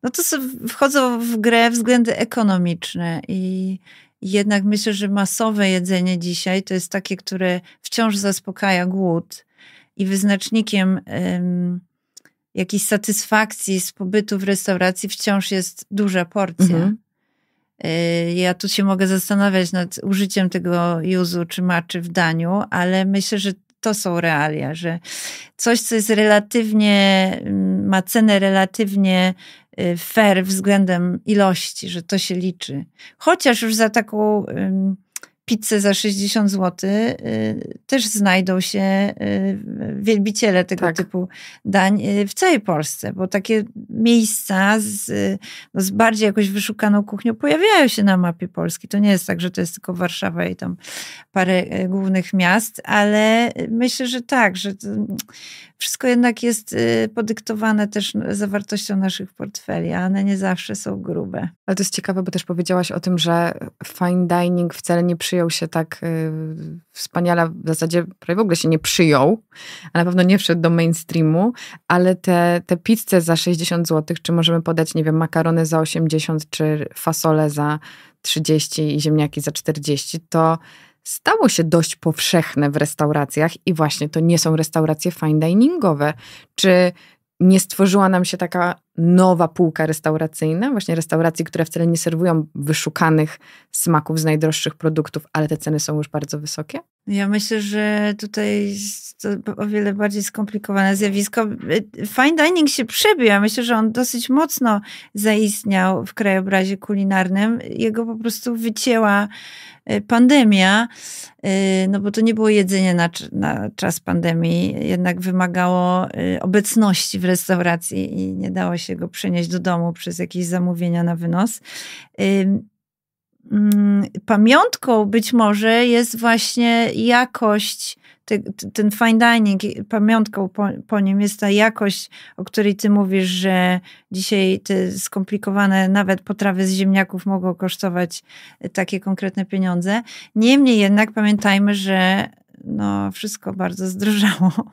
no to wchodzą w grę względy ekonomiczne i jednak myślę, że masowe jedzenie dzisiaj to jest takie, które wciąż zaspokaja głód i wyznacznikiem jakiejś satysfakcji z pobytu w restauracji wciąż jest duża porcja. Mhm. Y, ja tu się mogę zastanawiać nad użyciem tego juzu czy maczy w daniu, ale myślę, że to są realia, że coś, co jest relatywnie, ma cenę relatywnie y, fair względem ilości, że to się liczy. Chociaż już za taką pizzę za 60 zł y, też znajdą się y, wielbiciele tego tak. typu dań y, w całej Polsce, bo takie miejsca z, no z bardziej jakoś wyszukaną kuchnią pojawiają się na mapie Polski. To nie jest tak, że to jest tylko Warszawa i tam parę głównych miast, ale myślę, że tak, że wszystko jednak jest podyktowane też zawartością naszych portfeli, a one nie zawsze są grube. Ale to jest ciekawe, bo też powiedziałaś o tym, że fine dining wcale nie przyjął przyjął się tak y, wspaniale, w zasadzie prawie w ogóle się nie przyjął, a na pewno nie wszedł do mainstreamu, ale te, te pizze za 60 zł, czy możemy podać, nie wiem, makarony za 80, czy fasole za 30 i ziemniaki za 40, to stało się dość powszechne w restauracjach i właśnie to nie są restauracje fine diningowe. Czy nie stworzyła nam się taka nowa półka restauracyjna, właśnie restauracji, które wcale nie serwują wyszukanych smaków z najdroższych produktów, ale te ceny są już bardzo wysokie? Ja myślę, że tutaj to o wiele bardziej skomplikowane zjawisko. Fine dining się przebił, ja myślę, że on dosyć mocno zaistniał w krajobrazie kulinarnym. Jego po prostu wycięła e, pandemia, e, no bo to nie było jedzenie na, na czas pandemii, jednak wymagało e, obecności w restauracji i nie dało się się go przenieść do domu przez jakieś zamówienia na wynos. Mm, pamiątką być może jest właśnie jakość, ten fine dining, pamiątką po, po nim jest ta jakość, o której ty mówisz, że dzisiaj te skomplikowane nawet potrawy z ziemniaków mogą kosztować y, takie konkretne pieniądze. Niemniej jednak pamiętajmy, że no, wszystko bardzo zdrożało. (laughs)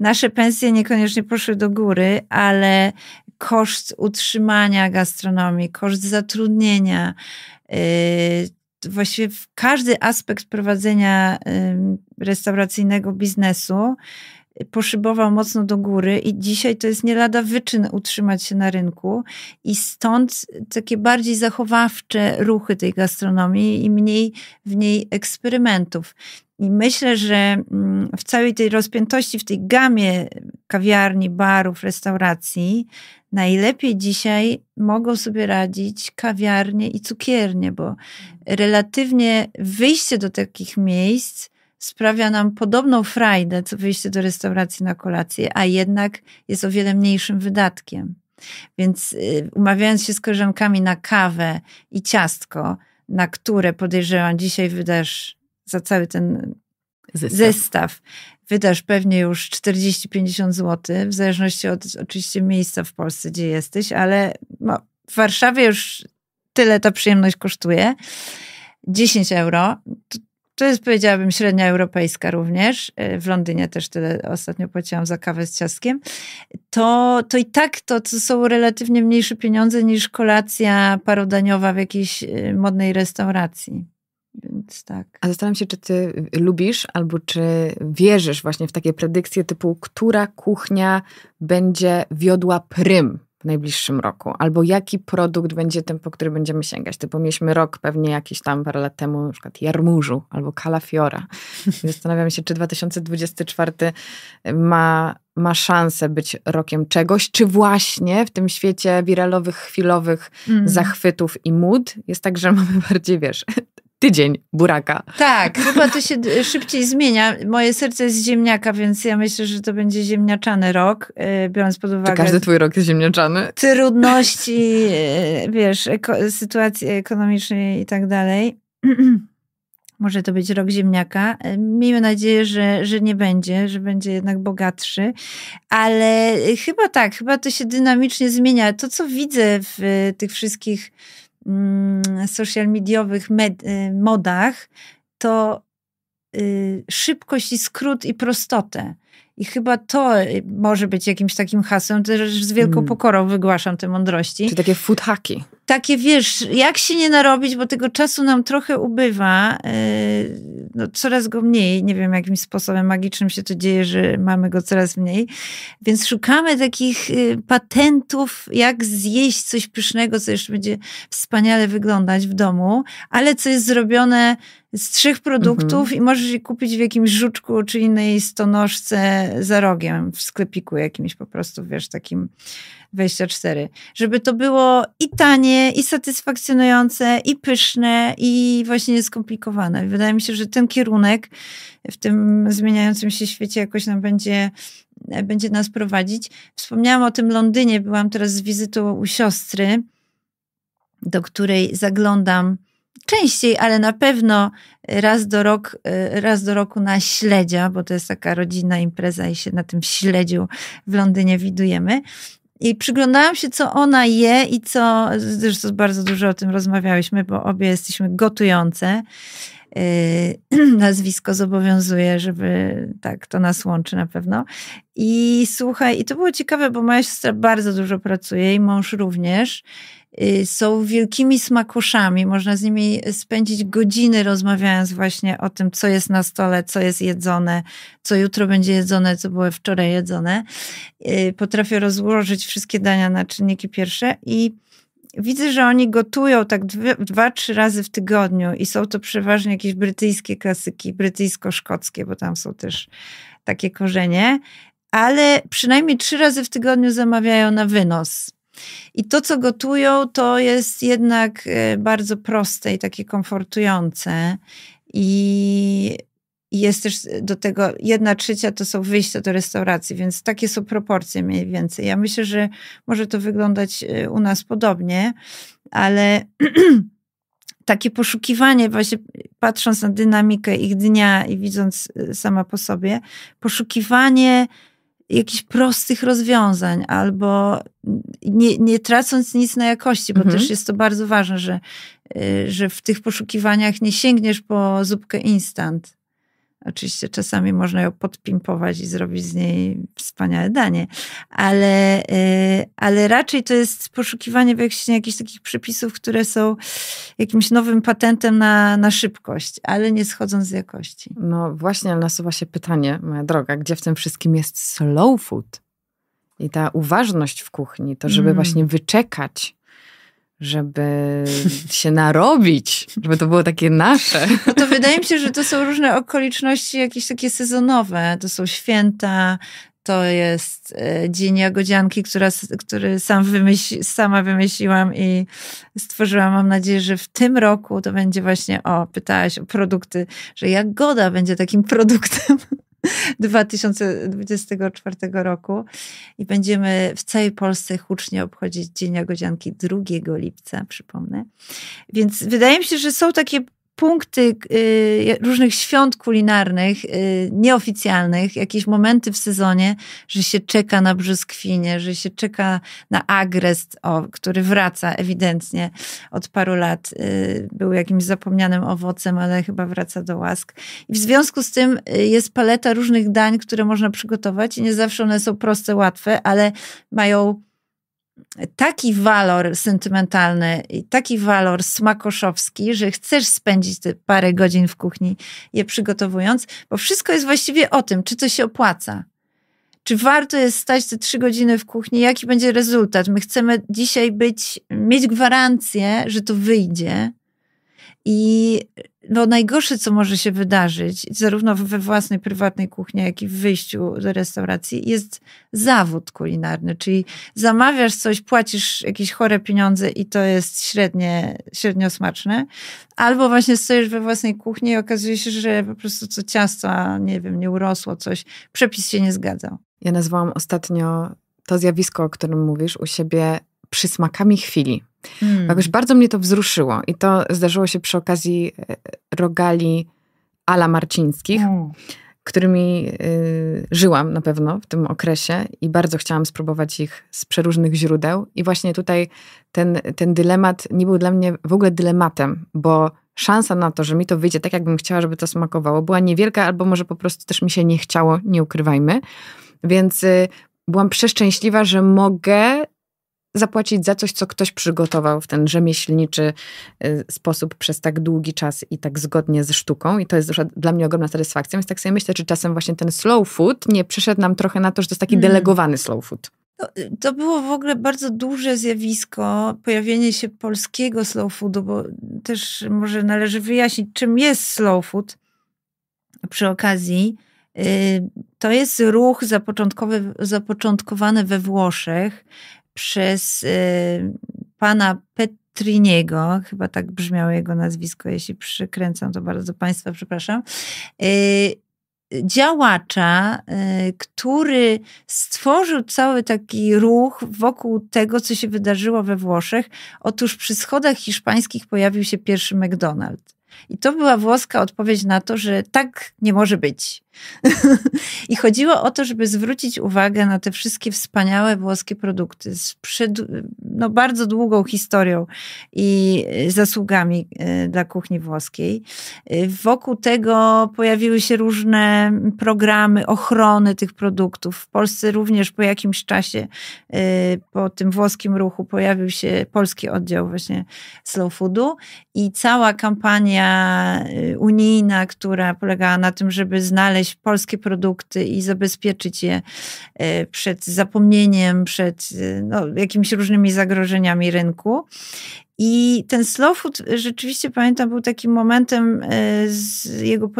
Nasze pensje niekoniecznie poszły do góry, ale koszt utrzymania gastronomii, koszt zatrudnienia, y, właściwie każdy aspekt prowadzenia y, restauracyjnego biznesu poszybował mocno do góry i dzisiaj to jest nie lada wyczyn utrzymać się na rynku i stąd takie bardziej zachowawcze ruchy tej gastronomii i mniej w niej eksperymentów. I myślę, że mm, w całej tej rozpiętości, w tej gamie kawiarni, barów, restauracji, najlepiej dzisiaj mogą sobie radzić kawiarnie i cukiernie, bo relatywnie wyjście do takich miejsc sprawia nam podobną frajdę, co wyjście do restauracji na kolację, a jednak jest o wiele mniejszym wydatkiem. Więc y, umawiając się z koleżankami na kawę i ciastko, na które podejrzewam dzisiaj wydasz za cały ten zestaw. zestaw. Wydasz pewnie już 40-50 zł, w zależności od oczywiście miejsca w Polsce, gdzie jesteś, ale no, w Warszawie już tyle ta przyjemność kosztuje. 10 euro. To jest, powiedziałabym, średnia europejska również. E, w Londynie też tyle ostatnio płaciłam za kawę z ciastkiem. To, to i tak to, to są relatywnie mniejsze pieniądze niż kolacja parodaniowa w jakiejś e, modnej restauracji. Więc tak. A zastanawiam się, czy ty lubisz albo czy wierzysz właśnie w takie predykcje typu, która kuchnia będzie wiodła prym w najbliższym roku, albo jaki produkt będzie tym, po który będziemy sięgać. Typu mieliśmy rok pewnie jakiś tam parę lat temu, na przykład Jarmużu albo Kalafiora. (laughs) Zastanawiam się, czy 2024 ma, ma szansę być rokiem czegoś, czy właśnie w tym świecie wiralowych, chwilowych mm. zachwytów i mód jest tak, że (laughs) mamy bardziej, wiesz, tydzień buraka. Tak, chyba to się szybciej zmienia. Moje serce jest ziemniaka, więc ja myślę, że to będzie ziemniaczany rok, e, biorąc pod uwagę... każdy twój rok jest ziemniaczany? Trudności, e, wiesz, eko- sytuacji ekonomicznej i tak dalej. (clears throat) Może to być rok ziemniaka. E, miejmy nadzieję, że, że nie będzie, że będzie jednak bogatszy, ale chyba tak, chyba to się dynamicznie zmienia. To, co widzę w tych wszystkich Mm, social mediowych med, y, modach, to y, szybkość i skrót i prostotę. I chyba to y, może być jakimś takim hasłem, też z wielką mm. pokorą wygłaszam te mądrości. Czy takie food hacki takie, wiesz, jak się nie narobić, bo tego czasu nam trochę ubywa, e, no, coraz go mniej, nie wiem jakim sposobem magicznym się to dzieje, że mamy go coraz mniej, więc szukamy takich y, patentów, jak zjeść coś pysznego, co jeszcze będzie wspaniale wyglądać w domu, ale co jest zrobione z trzech produktów mhm. i możesz je kupić w jakimś żuczku czy innej stonożce za rogiem, w sklepiku jakimś po prostu, wiesz, takim 24. Żeby to było i tanie, i satysfakcjonujące, i pyszne, i właśnie skomplikowane. Wydaje mi się, że ten kierunek w tym zmieniającym się świecie jakoś nam będzie będzie nas prowadzić. Wspomniałam o tym Londynie, byłam teraz z wizytą u siostry, do której zaglądam częściej, ale na pewno raz do, rok, y, raz do roku na śledzia, bo to jest taka rodzina impreza i się na tym śledziu w Londynie widujemy. I przyglądałam się, co ona je i co, zresztą bardzo dużo o tym rozmawiałyśmy, bo obie jesteśmy gotujące. Y, (clears throat) nazwisko zobowiązuje, żeby tak, to nas łączy na pewno. I słuchaj, i to było ciekawe, bo moja siostra bardzo dużo pracuje i mąż również. Y, są wielkimi smakuszami, można z nimi spędzić godziny rozmawiając właśnie o tym, co jest na stole, co jest jedzone, co jutro będzie jedzone, co było wczoraj jedzone. Y, potrafię rozłożyć wszystkie dania na czynniki pierwsze i widzę, że oni gotują tak dwie, dwa, trzy razy w tygodniu i są to przeważnie jakieś brytyjskie klasyki, brytyjsko-szkockie, bo tam są też takie korzenie, ale przynajmniej trzy razy w tygodniu zamawiają na wynos. I to, co gotują, to jest jednak e, bardzo proste i takie komfortujące. I i jest też do tego jedna trzecia to są wyjścia do restauracji, więc takie są proporcje mniej więcej. Ja myślę, że może to wyglądać e, u nas podobnie, ale (clears throat) takie poszukiwanie, właśnie patrząc na dynamikę ich dnia i widząc e, sama po sobie, poszukiwanie jakichś prostych rozwiązań albo nie, nie tracąc nic na jakości, bo mhm. też jest to bardzo ważne, że, e, że w tych poszukiwaniach nie sięgniesz po zupkę instant Oczywiście czasami można ją podpimpować i zrobić z niej wspaniałe danie, ale, y, ale raczej to jest poszukiwanie właśnie jakichś takich przepisów, które są jakimś nowym patentem na, na szybkość, ale nie schodząc z jakości. No właśnie nasuwa się pytanie, moja droga, gdzie w tym wszystkim jest slow food? I ta uważność w kuchni, to żeby mm. właśnie wyczekać żeby się narobić, żeby to było takie nasze. No to wydaje mi się, że to są różne okoliczności jakieś takie sezonowe. To są święta, to jest e, Dzień Jagodzianki, która, który sam sama wymyśliłam i stworzyłam. Mam nadzieję, że w tym roku to będzie właśnie, o, pytałaś o produkty, że jagoda będzie takim produktem. 2024 roku i będziemy w całej Polsce hucznie obchodzić Dzień Jagodzianki 2 lipca, przypomnę. Więc wydaje mi się, że są takie punkty y, różnych świąt kulinarnych, y, nieoficjalnych, jakieś momenty w sezonie, że się czeka na brzoskwinie, że się czeka na agrest, o, który wraca ewidentnie od paru lat. Y, był jakimś zapomnianym owocem, ale chyba wraca do łask. I w związku z tym y, jest paleta różnych dań, które można przygotować i nie zawsze one są proste, łatwe, ale mają taki walor sentymentalny, taki walor smakoszowski, że chcesz spędzić te parę godzin w kuchni je przygotowując, bo wszystko jest właściwie o tym, czy to się opłaca. Czy warto jest stać te trzy godziny w kuchni? Jaki będzie rezultat? My chcemy dzisiaj być, mieć gwarancję, że to wyjdzie i no, najgorsze, co może się wydarzyć, zarówno we własnej prywatnej kuchni, jak i w wyjściu do restauracji, jest zawód kulinarny. Czyli zamawiasz coś, płacisz jakieś chore pieniądze i to jest średnie, średnio smaczne, albo właśnie stoisz we własnej kuchni i okazuje się, że po prostu co ciasto, a nie wiem, nie urosło coś, przepis się nie zgadzał. Ja nazwałam ostatnio to zjawisko, o którym mówisz, u siebie przysmakami chwili. Mm. Jakoś bardzo mnie to wzruszyło i to zdarzyło się przy okazji e, rogali Ala Marcińskich, którymi y, żyłam na pewno w tym okresie i bardzo chciałam spróbować ich z przeróżnych źródeł. I właśnie tutaj ten, ten dylemat nie był dla mnie w ogóle dylematem, bo szansa na to, że mi to wyjdzie tak, jakbym chciała, żeby to smakowało, była niewielka, albo może po prostu też mi się nie chciało, nie ukrywajmy. Więc y, byłam przeszczęśliwa, że mogę zapłacić za coś, co ktoś przygotował w ten rzemieślniczy y, sposób przez tak długi czas i tak zgodnie ze sztuką. I to jest dla mnie ogromna satysfakcja. Więc tak sobie myślę, czy czasem właśnie ten slow food nie przyszedł nam trochę na to, że to jest taki hmm. delegowany slow food. To, to było w ogóle bardzo duże zjawisko, pojawienie się polskiego slow foodu, bo też może należy wyjaśnić, czym jest slow food przy okazji. Y, to jest ruch zapoczątkowany we Włoszech, przez y, pana Petriniego, chyba tak brzmiało jego nazwisko, jeśli przykręcam to bardzo Państwa, przepraszam, y, działacza, y, który stworzył cały taki ruch wokół tego, co się wydarzyło we Włoszech. Otóż przy schodach hiszpańskich pojawił się pierwszy McDonald's. I to była włoska odpowiedź na to, że tak nie może być. (laughs) I chodziło o to, żeby zwrócić uwagę na te wszystkie wspaniałe włoskie produkty z przed, no, bardzo długą historią i e, zasługami e, dla kuchni włoskiej. E, wokół tego pojawiły się różne programy ochrony tych produktów. W Polsce również po jakimś czasie, po tym włoskim ruchu, pojawił się polski oddział właśnie slow foodu i cała kampania unijna, która polegała na tym, żeby znaleźć znaleźć polskie produkty i zabezpieczyć je e, przed zapomnieniem, przed e, no, jakimiś różnymi zagrożeniami rynku. I ten slow food rzeczywiście pamiętam był takim momentem e, z jego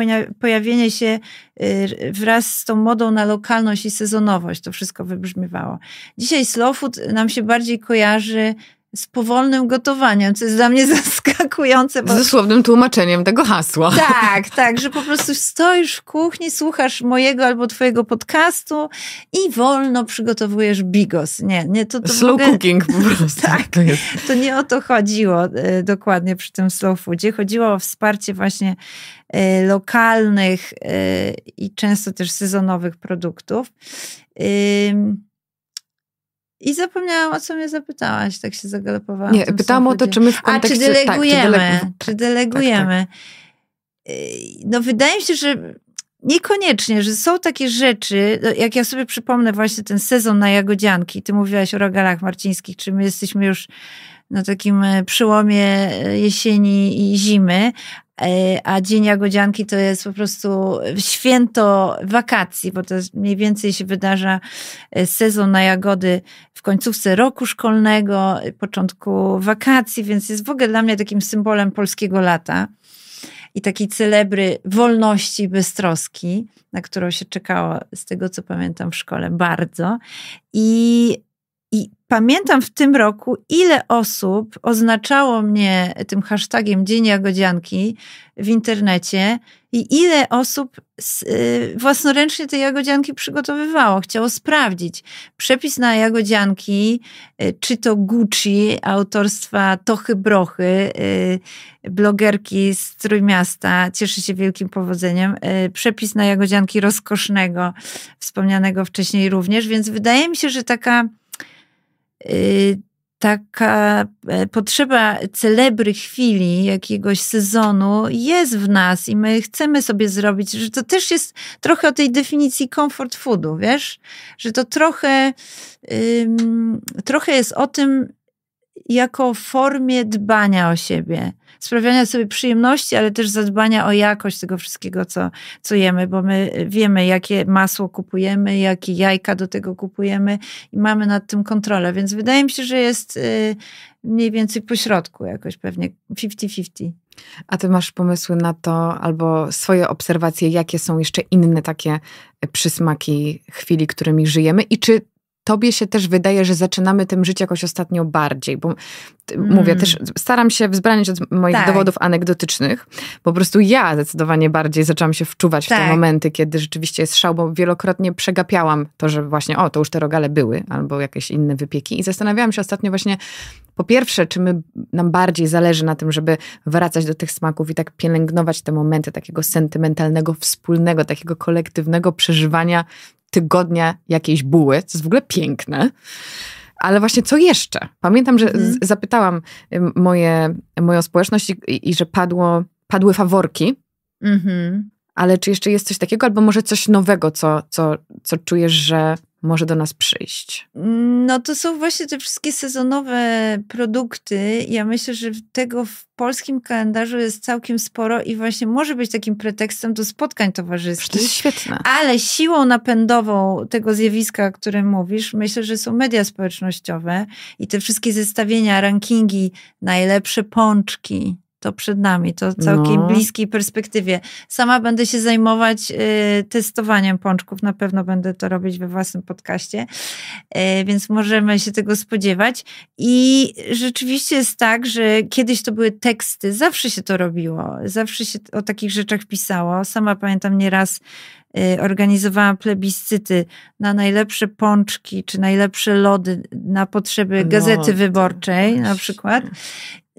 pojawienia się wraz z tą modą na lokalność i sezonowość. To wszystko wybrzmiewało. Dzisiaj slow food nam się bardziej kojarzy z powolnym gotowaniem, co jest dla mnie (laughs) zaskakujące. Bo... Z dosłownym tłumaczeniem tego hasła. Tak, tak, że po prostu stoisz w kuchni, słuchasz mojego albo twojego podcastu i wolno przygotowujesz bigos. Nie, nie, to, to Slow cooking po (laughs) prostu. tak, to, to, nie o to chodziło e, dokładnie przy tym slow foodzie. Chodziło o wsparcie właśnie e, lokalnych e, i często też sezonowych produktów. I zapomniałam, o co mnie zapytałaś, tak się zagalopowałam. Nie, pytałam o to, czy my w kontekście... A, czy delegujemy, tak, czy, delegujemy. Tak, tak. tak. Y, no wydaje mi się, że niekoniecznie, że są takie rzeczy, no, jak ja sobie przypomnę właśnie ten sezon na Jagodzianki, ty mówiłaś o rogalach marcińskich, czy my jesteśmy już na takim e, przełomie e, jesieni i zimy, E, a Dzień Jagodzianki to jest po prostu święto wakacji, bo to mniej więcej się wydarza e, sezon na jagody w końcówce roku szkolnego, e, początku wakacji, więc jest w ogóle dla mnie takim symbolem polskiego lata i takiej celebry wolności i beztroski, na którą się czekało, z tego co pamiętam, w szkole bardzo. I pamiętam w tym roku, ile osób oznaczało mnie tym hashtagiem Dzień Jagodzianki w internecie i ile osób y, własnoręcznie te jagodzianki przygotowywało, chciało sprawdzić. Przepis na jagodzianki, y, czy to Gucci, autorstwa Tochy Brochy, y, blogerki z Trójmiasta, cieszy się wielkim powodzeniem. Przepis na jagodzianki rozkosznego, wspomnianego wcześniej również, więc wydaje mi się, że taka Y, taka e, potrzeba celebry chwili, jakiegoś sezonu jest w nas i my chcemy sobie zrobić, że to też jest trochę o tej definicji comfort foodu, wiesz? Że to trochę, ym, trochę jest o tym, jako formie dbania o siebie sprawiania sobie przyjemności, ale też zadbania o jakość tego wszystkiego, co, co jemy, bo my wiemy, jakie masło kupujemy, jakie jajka do tego kupujemy i mamy nad tym kontrolę. Więc wydaje mi się, że jest y, mniej więcej pośrodku jakoś pewnie 50-50. A ty masz pomysły na to, albo swoje obserwacje, jakie są jeszcze inne takie y, przysmaki chwili, którymi żyjemy? I czy tobie się też wydaje, że zaczynamy tym żyć jakoś ostatnio bardziej, bo mm. mówię też, staram się wzbraniać od moich tak. dowodów anegdotycznych. Po prostu ja zdecydowanie bardziej zaczęłam się wczuwać tak. w te tak. momenty, kiedy rzeczywiście jest szał, bo wielokrotnie przegapiałam to, że właśnie o, to już te rogale były, albo jakieś inne wypieki i zastanawiałam się ostatnio właśnie po pierwsze, czy my, nam bardziej zależy na tym, żeby wracać do tych smaków i tak pielęgnować te momenty takiego sentymentalnego, wspólnego, takiego kolektywnego przeżywania tygodnia jakiejś buły, co jest w ogóle piękne. Ale właśnie co jeszcze? Pamiętam, że mhm. zapytałam moje, moją społeczność i, i że padło, padły faworki. Mhm. Ale czy jeszcze jest coś takiego, albo może coś nowego, co, co, co czujesz, że może do nas przyjść? No to są właśnie te wszystkie sezonowe produkty. Ja myślę, że tego w polskim kalendarzu jest całkiem sporo i właśnie może być takim pretekstem do spotkań towarzyskich. To jest świetne. Ale siłą napędową tego zjawiska, o którym mówisz, myślę, że są media społecznościowe i te wszystkie zestawienia, rankingi, najlepsze pączki, to przed nami, to całkiem no. bliskiej perspektywie. Sama będę się zajmować y, testowaniem pączków, na pewno będę to robić we własnym podcaście, y, więc możemy się tego spodziewać. I rzeczywiście jest tak, że kiedyś to były teksty, zawsze się to robiło, zawsze się o takich rzeczach pisało. Sama pamiętam nieraz y, organizowałam plebiscyty na najlepsze pączki czy najlepsze lody na potrzeby no, Gazety Wyborczej na przykład.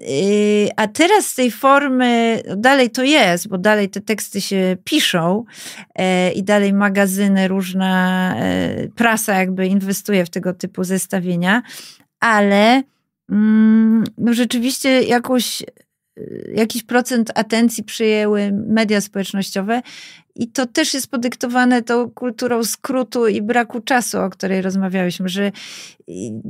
Yy, a teraz z tej formy, no dalej to jest, bo dalej te teksty się piszą e, i dalej magazyny, różna e, prasa jakby inwestuje w tego typu zestawienia, ale mm, no rzeczywiście jakoś Y, jakiś procent atencji przyjęły media społecznościowe i to też jest podyktowane tą kulturą skrótu i braku czasu, o której rozmawiałyśmy, że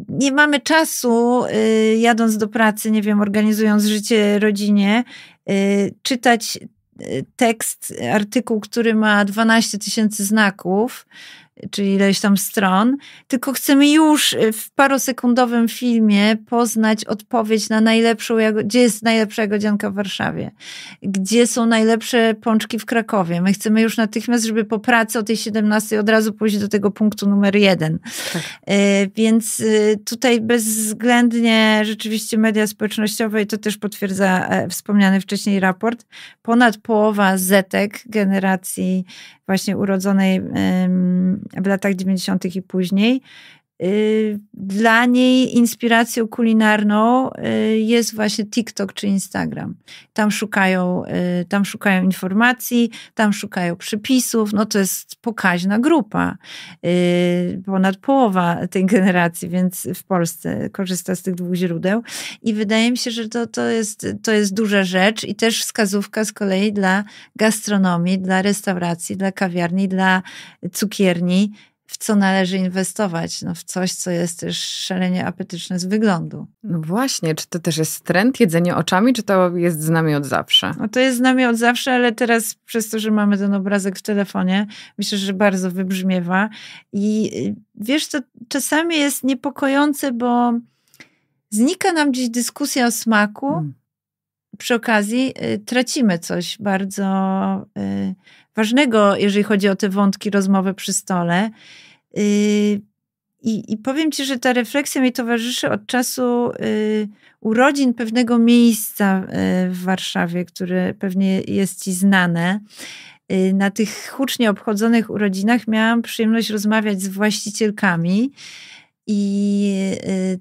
nie mamy czasu y, jadąc do pracy, nie wiem, organizując życie rodzinie, y, czytać tekst, artykuł, który ma 12 tysięcy znaków, czyli ileś tam stron, tylko chcemy już y, w parosekundowym filmie poznać odpowiedź na najlepszą, gdzie jest najlepsza godzianka w Warszawie, gdzie są najlepsze pączki w Krakowie. My chcemy już natychmiast, żeby po pracy o tej 17 od razu pójść do tego punktu numer jeden. Tak. Y, więc y, tutaj bezwzględnie rzeczywiście media społecznościowe i to też potwierdza e, wspomniany wcześniej raport, ponad połowa zetek generacji właśnie urodzonej w latach 90. i później, Y, dla niej inspiracją kulinarną y, jest właśnie TikTok czy Instagram. Tam szukają, y, tam szukają informacji, tam szukają przypisów. No to jest pokaźna grupa. Ponad połowa tej generacji, więc w Polsce korzysta z tych dwóch źródeł. I wydaje mi się, że to, to, jest, to jest duża rzecz i też wskazówka z kolei dla gastronomii, dla restauracji, dla kawiarni, dla cukierni w co należy inwestować, no w coś, co jest też szalenie apetyczne z wyglądu. No właśnie, czy to też jest trend jedzenie oczami, czy to jest z nami od zawsze? No to jest z nami od zawsze, ale teraz przez to, że mamy ten obrazek w telefonie, myślę, że bardzo wybrzmiewa. I y, wiesz, to czasami jest niepokojące, bo znika nam gdzieś dyskusja o smaku. Mm. Przy okazji y, tracimy coś bardzo... Y, ważnego, jeżeli chodzi o te wątki rozmowy przy stole. Y, I, I, powiem ci, że ta refleksja mi towarzyszy od czasu y, urodzin pewnego miejsca y, w Warszawie, które pewnie jest ci znane. na tych hucznie obchodzonych urodzinach miałam przyjemność rozmawiać z właścicielkami i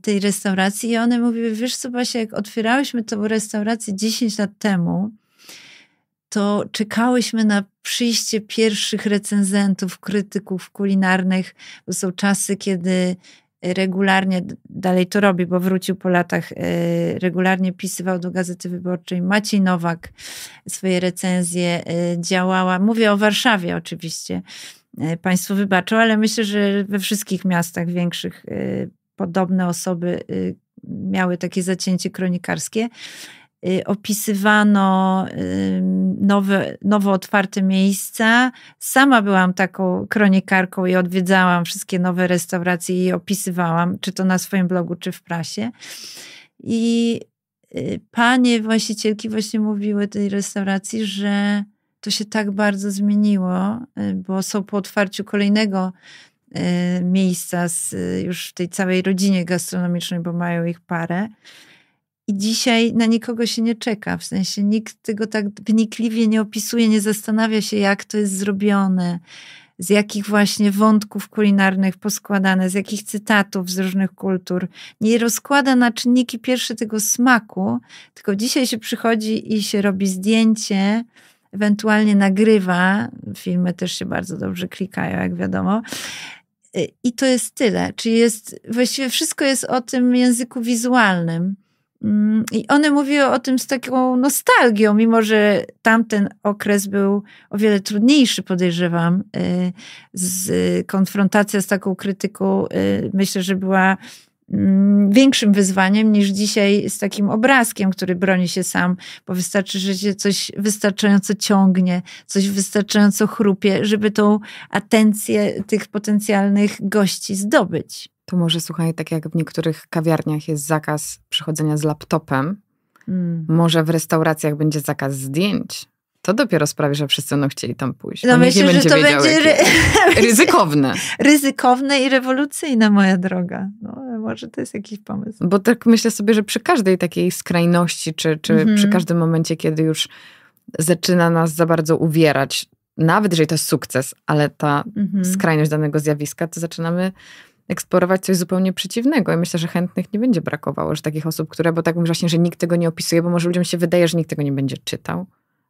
tej restauracji i one mówiły, wiesz co Basia, jak otwierałyśmy tę restaurację 10 lat temu, to czekałyśmy na przyjście pierwszych recenzentów, krytyków kulinarnych. To są czasy, kiedy y, regularnie, dalej to robi, bo wrócił po latach, y, regularnie pisywał do Gazety Wyborczej Maciej Nowak swoje recenzje, y, działała. Mówię o Warszawie oczywiście, Państwo wybaczą, ale myślę, że we wszystkich miastach większych podobne osoby miały takie zacięcie kronikarskie. Y, opisywano y, nowe, nowo otwarte miejsca. Sama byłam taką kronikarką i odwiedzałam wszystkie nowe restauracje i opisywałam, czy to na swoim blogu, czy w prasie. I y, panie właścicielki właśnie mówiły tej restauracji, że to się tak bardzo zmieniło, bo są po otwarciu kolejnego miejsca z, już w tej całej rodzinie gastronomicznej, bo mają ich parę i dzisiaj na nikogo się nie czeka, w sensie nikt tego tak wnikliwie nie opisuje, nie zastanawia się, jak to jest zrobione, z jakich właśnie wątków kulinarnych poskładane, z jakich cytatów z różnych kultur. Nie rozkłada na czynniki pierwsze tego smaku, tylko dzisiaj się przychodzi i się robi zdjęcie, ewentualnie nagrywa. Filmy też się bardzo dobrze klikają, jak wiadomo. I to jest tyle. Czyli jest, właściwie wszystko jest o tym języku wizualnym. Mm, I one mówiły o tym z taką nostalgią, mimo że tamten okres był o wiele trudniejszy, podejrzewam. Y, z, konfrontacja z taką krytyką y, myślę, że była mm, większym wyzwaniem niż dzisiaj z takim obrazkiem, który broni się sam, bo wystarczy, że się coś wystarczająco ciągnie, coś wystarczająco chrupie, żeby tą atencję tych potencjalnych gości zdobyć. To może słuchaj, tak jak w niektórych kawiarniach jest zakaz przychodzenia z laptopem, mm. może w restauracjach będzie zakaz zdjęć. To dopiero sprawi, że wszyscy będą chcieli tam pójść. No myślę, że to będzie ry (laughs) ryzykowne. ryzykowne i rewolucyjne, moja droga. No, może to jest jakiś pomysł. Bo tak myślę sobie, że przy każdej takiej skrajności, czy, czy mm -hmm. przy mhm. każdym momencie, kiedy już zaczyna nas za bardzo uwierać, nawet jeżeli to jest sukces, ale ta mm -hmm. skrajność danego zjawiska, to zaczynamy eksplorować coś zupełnie przeciwnego. I myślę, że chętnych nie będzie brakowało, że takich osób, które, bo tak mówisz właśnie, że nikt tego nie opisuje, bo może ludziom się wydaje, że nikt tego nie będzie czytał.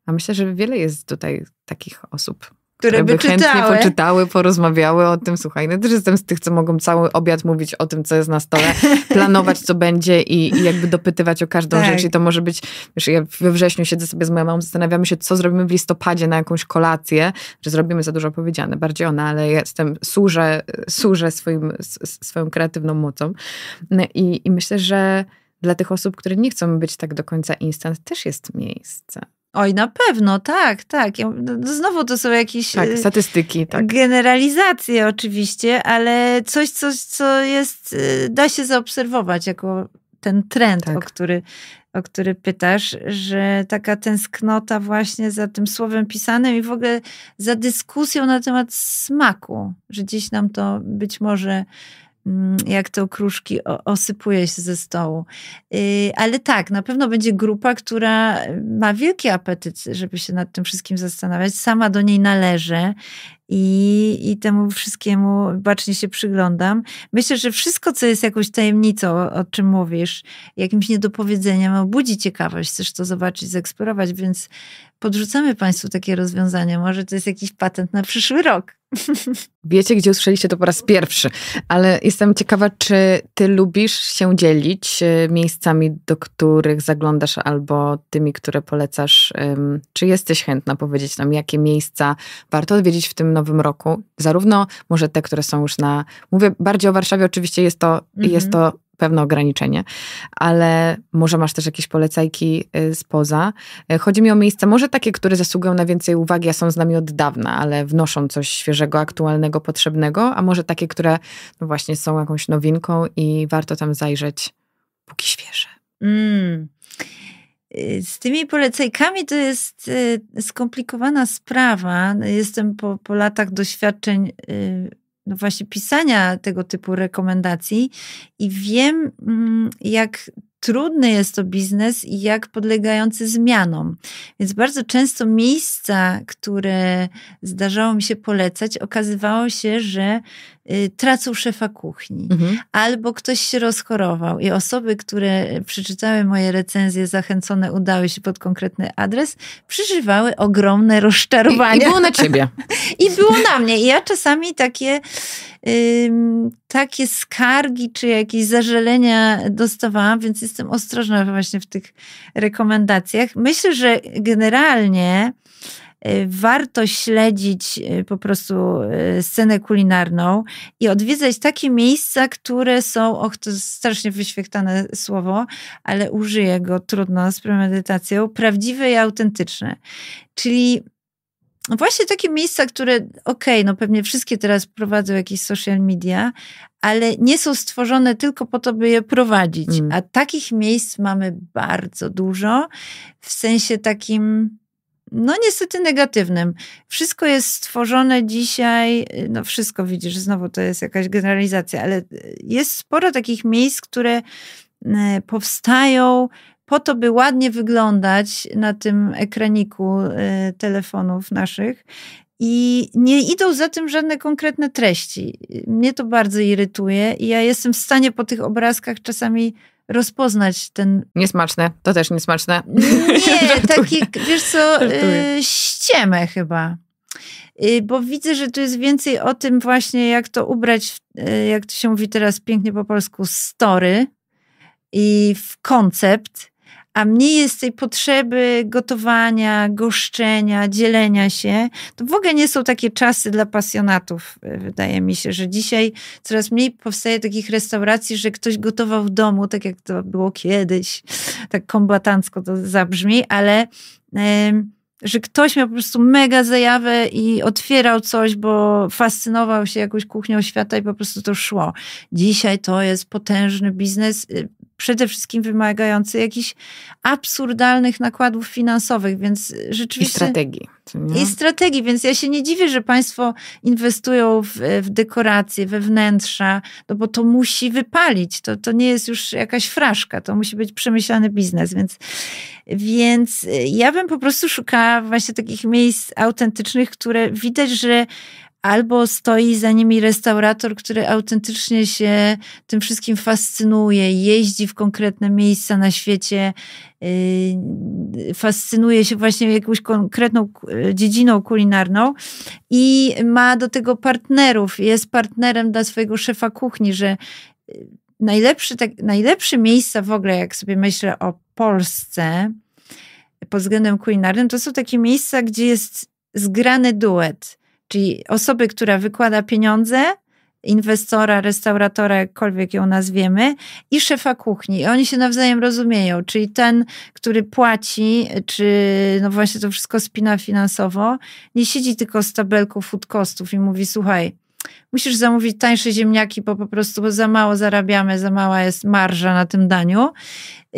A myślę, że wiele jest tutaj takich osób które by chętnie poczytały, porozmawiały o tym. Słuchaj, no też jestem z tych, co mogą cały obiad mówić o tym, co jest na stole, (laughs) planować, co będzie i, i jakby dopytywać o każdą tak. rzecz. I to może być, wiesz, ja we wrześniu siedzę sobie z moją mamą, zastanawiamy się, co zrobimy w listopadzie na jakąś kolację, że zrobimy za dużo powiedziane, bardziej ona, ale jestem, służę, służę swoim, swoją kreatywną mocą. No i, I myślę, że dla tych osób, które nie chcą być tak do końca instant, też jest miejsce. Oj, na pewno, tak, tak. No, no, znowu to są jakieś. Tak, y, statystyki, tak. Generalizacje oczywiście, ale coś, coś, co jest, y, da się zaobserwować jako ten trend, tak. o, który, o który pytasz, że taka tęsknota właśnie za tym słowem pisanym i w ogóle za dyskusją na temat smaku, że gdzieś nam to być może Mm, jak te okruszki osypuje się ze stołu. Y, ale tak, na pewno będzie grupa, która y, ma wielki apetyt, żeby się nad tym wszystkim zastanawiać. Sama do niej należy i, i temu wszystkiemu bacznie się przyglądam. Myślę, że wszystko, co jest jakąś tajemnicą, o, czym mówisz, jakimś niedopowiedzeniem, budzi ciekawość, chcesz to zobaczyć, zeksplorować, więc podrzucamy Państwu takie rozwiązania. Może to jest jakiś patent na przyszły rok. (laughs) Wiecie, gdzie usłyszeliście to po raz pierwszy, ale jestem ciekawa, czy ty lubisz się dzielić e, miejscami, do których zaglądasz, albo tymi, które polecasz. Czy jesteś chętna powiedzieć nam, jakie miejsca warto odwiedzić w tym nowym roku? Zarówno może te, które są już na. Mówię bardziej o Warszawie, oczywiście jest to, mhm. jest to pewne ograniczenie, ale może masz też jakieś polecajki y, spoza. Y, chodzi mi o miejsca, może takie, które zasługują na więcej uwagi, a są z nami od dawna, ale wnoszą coś świeżego, aktualnego, potrzebnego, a może takie, które no właśnie są jakąś nowinką i warto tam zajrzeć, póki świeże. Mm. Y, z tymi polecajkami to jest skomplikowana sprawa. Jestem po, po latach doświadczeń no właśnie pisania tego typu rekomendacji i wiem, mm, jak trudny jest to biznes i jak podlegający zmianom. Więc bardzo często miejsca, które zdarzało mi się polecać, okazywało się, że Y, tracą szefa kuchni, mhm. albo ktoś się rozchorował i osoby, które przeczytały moje recenzje, zachęcone udały się pod konkretny adres, przeżywały ogromne rozczarowanie. I, i było na ciebie. (laughs) I było na mnie. I ja czasami takie, ym, takie skargi czy jakieś zażalenia dostawałam, więc jestem ostrożna właśnie w tych rekomendacjach. Myślę, że generalnie Y, warto śledzić y, po prostu y, scenę kulinarną i odwiedzać takie miejsca, które są, och, to strasznie wyświechtane słowo, ale użyję go trudno z premedytacją, prawdziwe i autentyczne. Czyli właśnie takie miejsca, które, okej, okay, no pewnie wszystkie teraz prowadzą jakieś social media, ale nie są stworzone tylko po to, by je prowadzić. Mm. A takich miejsc mamy bardzo dużo, w sensie takim no niestety negatywnym. Wszystko jest stworzone dzisiaj, y, no wszystko widzisz, znowu to jest jakaś generalizacja, ale y, jest sporo takich miejsc, które y, powstają po to, by ładnie wyglądać na tym ekraniku telefonów naszych. I nie idą za tym żadne konkretne treści. Mnie to bardzo irytuje i ja jestem w stanie po tych obrazkach czasami rozpoznać ten... Niesmaczne, to też niesmaczne. Nie, (laughs) taki, wiesz co, y, ściemę chyba. Y, bo widzę, że tu jest więcej o tym właśnie, jak to ubrać, y, jak to się mówi teraz pięknie po polsku, story i w koncept a mniej jest tej potrzeby gotowania, goszczenia, dzielenia się, to w ogóle nie są takie czasy dla pasjonatów. E, wydaje mi się, że dzisiaj coraz mniej powstaje takich restauracji, że ktoś gotował w domu, tak jak to było kiedyś, (laughs) tak kombatancko to zabrzmi, ale. że ktoś miał po prostu mega zajawę i otwierał coś, bo fascynował się jakąś kuchnią świata i po prostu to szło. Dzisiaj to jest potężny biznes y, przede wszystkim wymagający jakichś absurdalnych nakładów finansowych, więc rzeczywiście... I strategii. I strategii, więc ja się nie dziwię, że państwo inwestują w, w dekoracje, we wnętrza, no bo to musi wypalić, to, to nie jest już jakaś fraszka, to musi być przemyślany biznes, więc, więc ja bym po prostu szukała właśnie takich miejsc autentycznych, które widać, że albo stoi za nimi restaurator, który autentycznie się tym wszystkim fascynuje, jeździ w konkretne miejsca na świecie, yy, fascynuje się właśnie jakąś konkretną yy, dziedziną kulinarną i ma do tego partnerów, jest partnerem dla swojego szefa kuchni, że yy, najlepsze tak, najlepsze miejsca w ogóle, jak sobie myślę o Polsce pod względem kulinarnym, to są takie miejsca, gdzie jest zgrany duet czyli osoby, która wykłada pieniądze, inwestora, restauratora, jakkolwiek ją nazwiemy, i szefa kuchni. I oni się nawzajem rozumieją, czyli ten, który płaci, czy no właśnie to wszystko spina finansowo, nie siedzi tylko z tabelką food costów i mówi, słuchaj, musisz zamówić tańsze ziemniaki, bo po prostu za mało zarabiamy, za mała jest marża na tym daniu.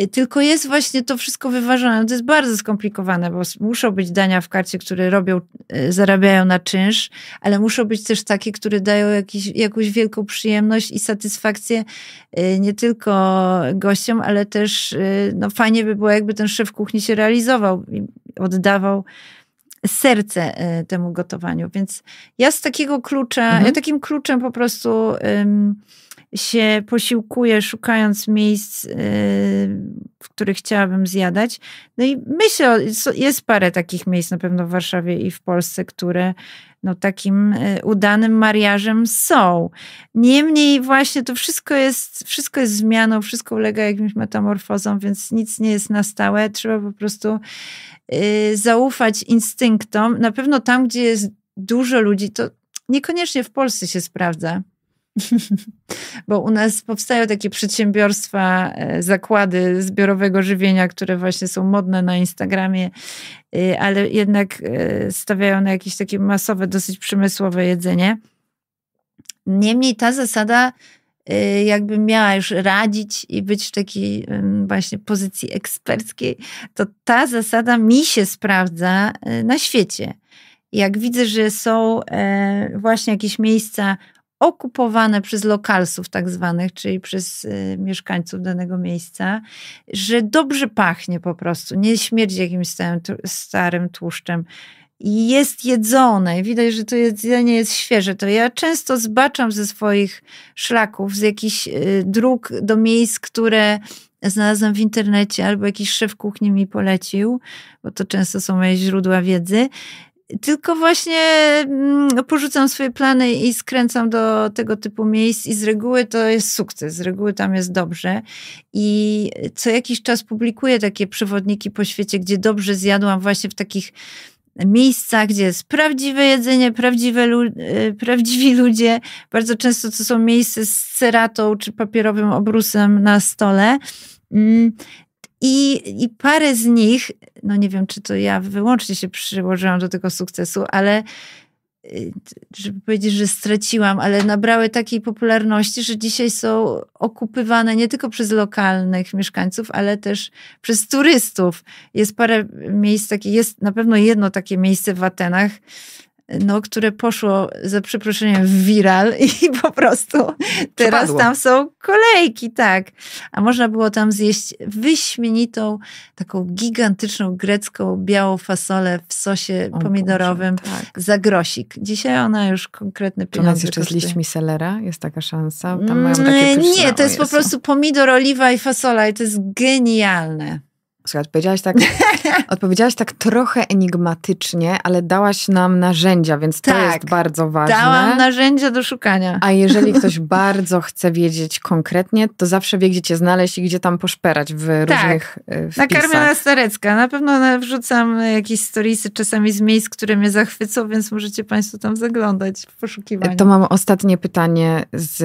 Y, tylko jest właśnie to wszystko wyważone. No, to jest bardzo skomplikowane, bo muszą być dania w karcie, które robią, y, zarabiają na czynsz, ale muszą być też takie, które dają jakiś, jakąś wielką przyjemność i satysfakcję y, nie tylko gościom, ale też no, fajnie by było, jakby ten szef kuchni się realizował i oddawał serce y, temu gotowaniu. Więc ja z takiego klucza, mhm. ja takim kluczem po prostu um, się posiłkuję, szukając miejsc, y, w których chciałabym zjadać. No i myślę, jest parę takich miejsc na pewno w Warszawie i w Polsce, które no, takim y, udanym mariażem są. Niemniej właśnie to wszystko jest, wszystko jest zmianą, wszystko ulega jakimś metamorfozom, więc nic nie jest na stałe. Trzeba po prostu y, zaufać instynktom. Na pewno tam, gdzie jest dużo ludzi, to niekoniecznie w Polsce się sprawdza. (laughs) Bo u nas powstają takie przedsiębiorstwa, e, zakłady zbiorowego żywienia, które właśnie są modne na Instagramie, e, ale jednak e, stawiają na jakieś takie masowe, dosyć przemysłowe jedzenie. Niemniej ta zasada jakby miała już radzić i być w takiej właśnie pozycji eksperckiej, to ta zasada mi się sprawdza na świecie. Jak widzę, że są właśnie jakieś miejsca okupowane przez lokalsów tak zwanych, czyli przez y, mieszkańców danego miejsca, że dobrze pachnie po prostu, nie śmierdzi jakimś starym, starym tłuszczem. Jest jedzone widać, że to jedzenie jest świeże. To ja często zbaczam ze swoich szlaków, z jakichś y, dróg do miejsc, które znalazłam w internecie albo jakiś szef kuchni mi polecił, bo to często są moje źródła wiedzy, tylko właśnie mm, porzucam swoje plany i skręcam do tego typu miejsc, i z reguły to jest sukces, z reguły tam jest dobrze. I co jakiś czas publikuję takie przewodniki po świecie, gdzie dobrze zjadłam, właśnie w takich miejscach, gdzie jest prawdziwe jedzenie, prawdziwe lu y, prawdziwi ludzie. Bardzo często to są miejsca z ceratą czy papierowym obrusem na stole. Mm, i, I parę z nich, no nie wiem, czy to ja wyłącznie się przyłożyłam do tego sukcesu, ale y, żeby powiedzieć, że straciłam, ale nabrały takiej popularności, że dzisiaj są okupywane nie tylko przez lokalnych mieszkańców, ale też przez turystów. Jest parę miejsc takich, jest na pewno jedno takie miejsce w Atenach, no, które poszło za przeproszeniem w viral i (laughs) po prostu teraz tam są kolejki, tak. A można było tam zjeść wyśmienitą, taką gigantyczną grecką białą fasolę w sosie o, pomidorowym Boże, tak. za grosik. Dzisiaj ona już konkretne pieniądze Czy nas jeszcze z liśćmi selera jest taka szansa? Tam mm, mają takie Nie, to jest po prostu pomidor, oliwa i fasola i to jest genialne. Słuchaj, odpowiedziałaś tak, (laughs) odpowiedziałaś tak trochę enigmatycznie, ale dałaś nam narzędzia, więc tak, to jest tak. bardzo ważne. Dałam narzędzia do szukania. A jeżeli ktoś bardzo chce wiedzieć konkretnie, to zawsze wie, gdzie cię znaleźć i gdzie tam poszperać w tak. różnych e, wpisach. Karmiona Starecka. Na pewno wrzucam jakieś storiesy czasami z miejsc, które mnie zachwycą, więc możecie państwo tam zaglądać w poszukiwaniu. To mam ostatnie pytanie z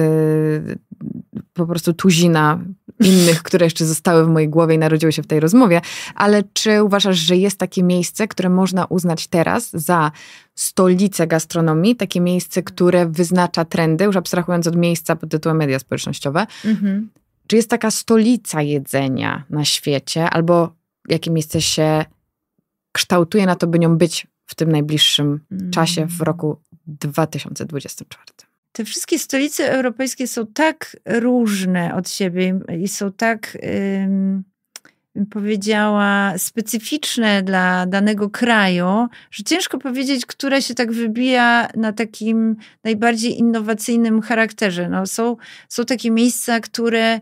po prostu tuzina innych, które jeszcze zostały w mojej głowie i narodziły się w tej rozmowie rozmowie, ale czy uważasz, że jest takie miejsce, które można uznać teraz za stolicę gastronomii, takie miejsce, które wyznacza trendy, już abstrahując od miejsca pod tytułem media społecznościowe? Mhm. Czy jest taka stolica jedzenia na świecie, albo jakie miejsce się kształtuje na to, by nią być w tym najbliższym mhm. czasie w roku 2024? te wszystkie stolice europejskie są tak różne od siebie i są tak powiedziała, specyficzne dla danego kraju, że ciężko powiedzieć, która się tak wybija na takim najbardziej innowacyjnym charakterze. No, są, są takie miejsca, które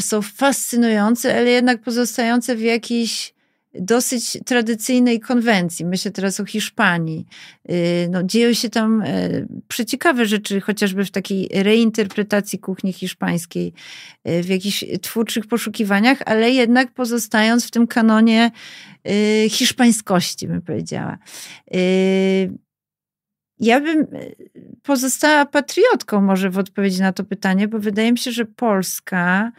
są fascynujące, ale jednak pozostające w jakichś dosyć tradycyjnej konwencji. Myślę teraz o Hiszpanii. Y, no, dzieją się tam y, przeciekawe rzeczy, chociażby w takiej reinterpretacji kuchni hiszpańskiej, y, w jakichś twórczych poszukiwaniach, ale jednak pozostając w tym kanonie hiszpańskości, bym powiedziała. Ja bym pozostała patriotką może w odpowiedzi na to pytanie, bo wydaje mi się, że Polska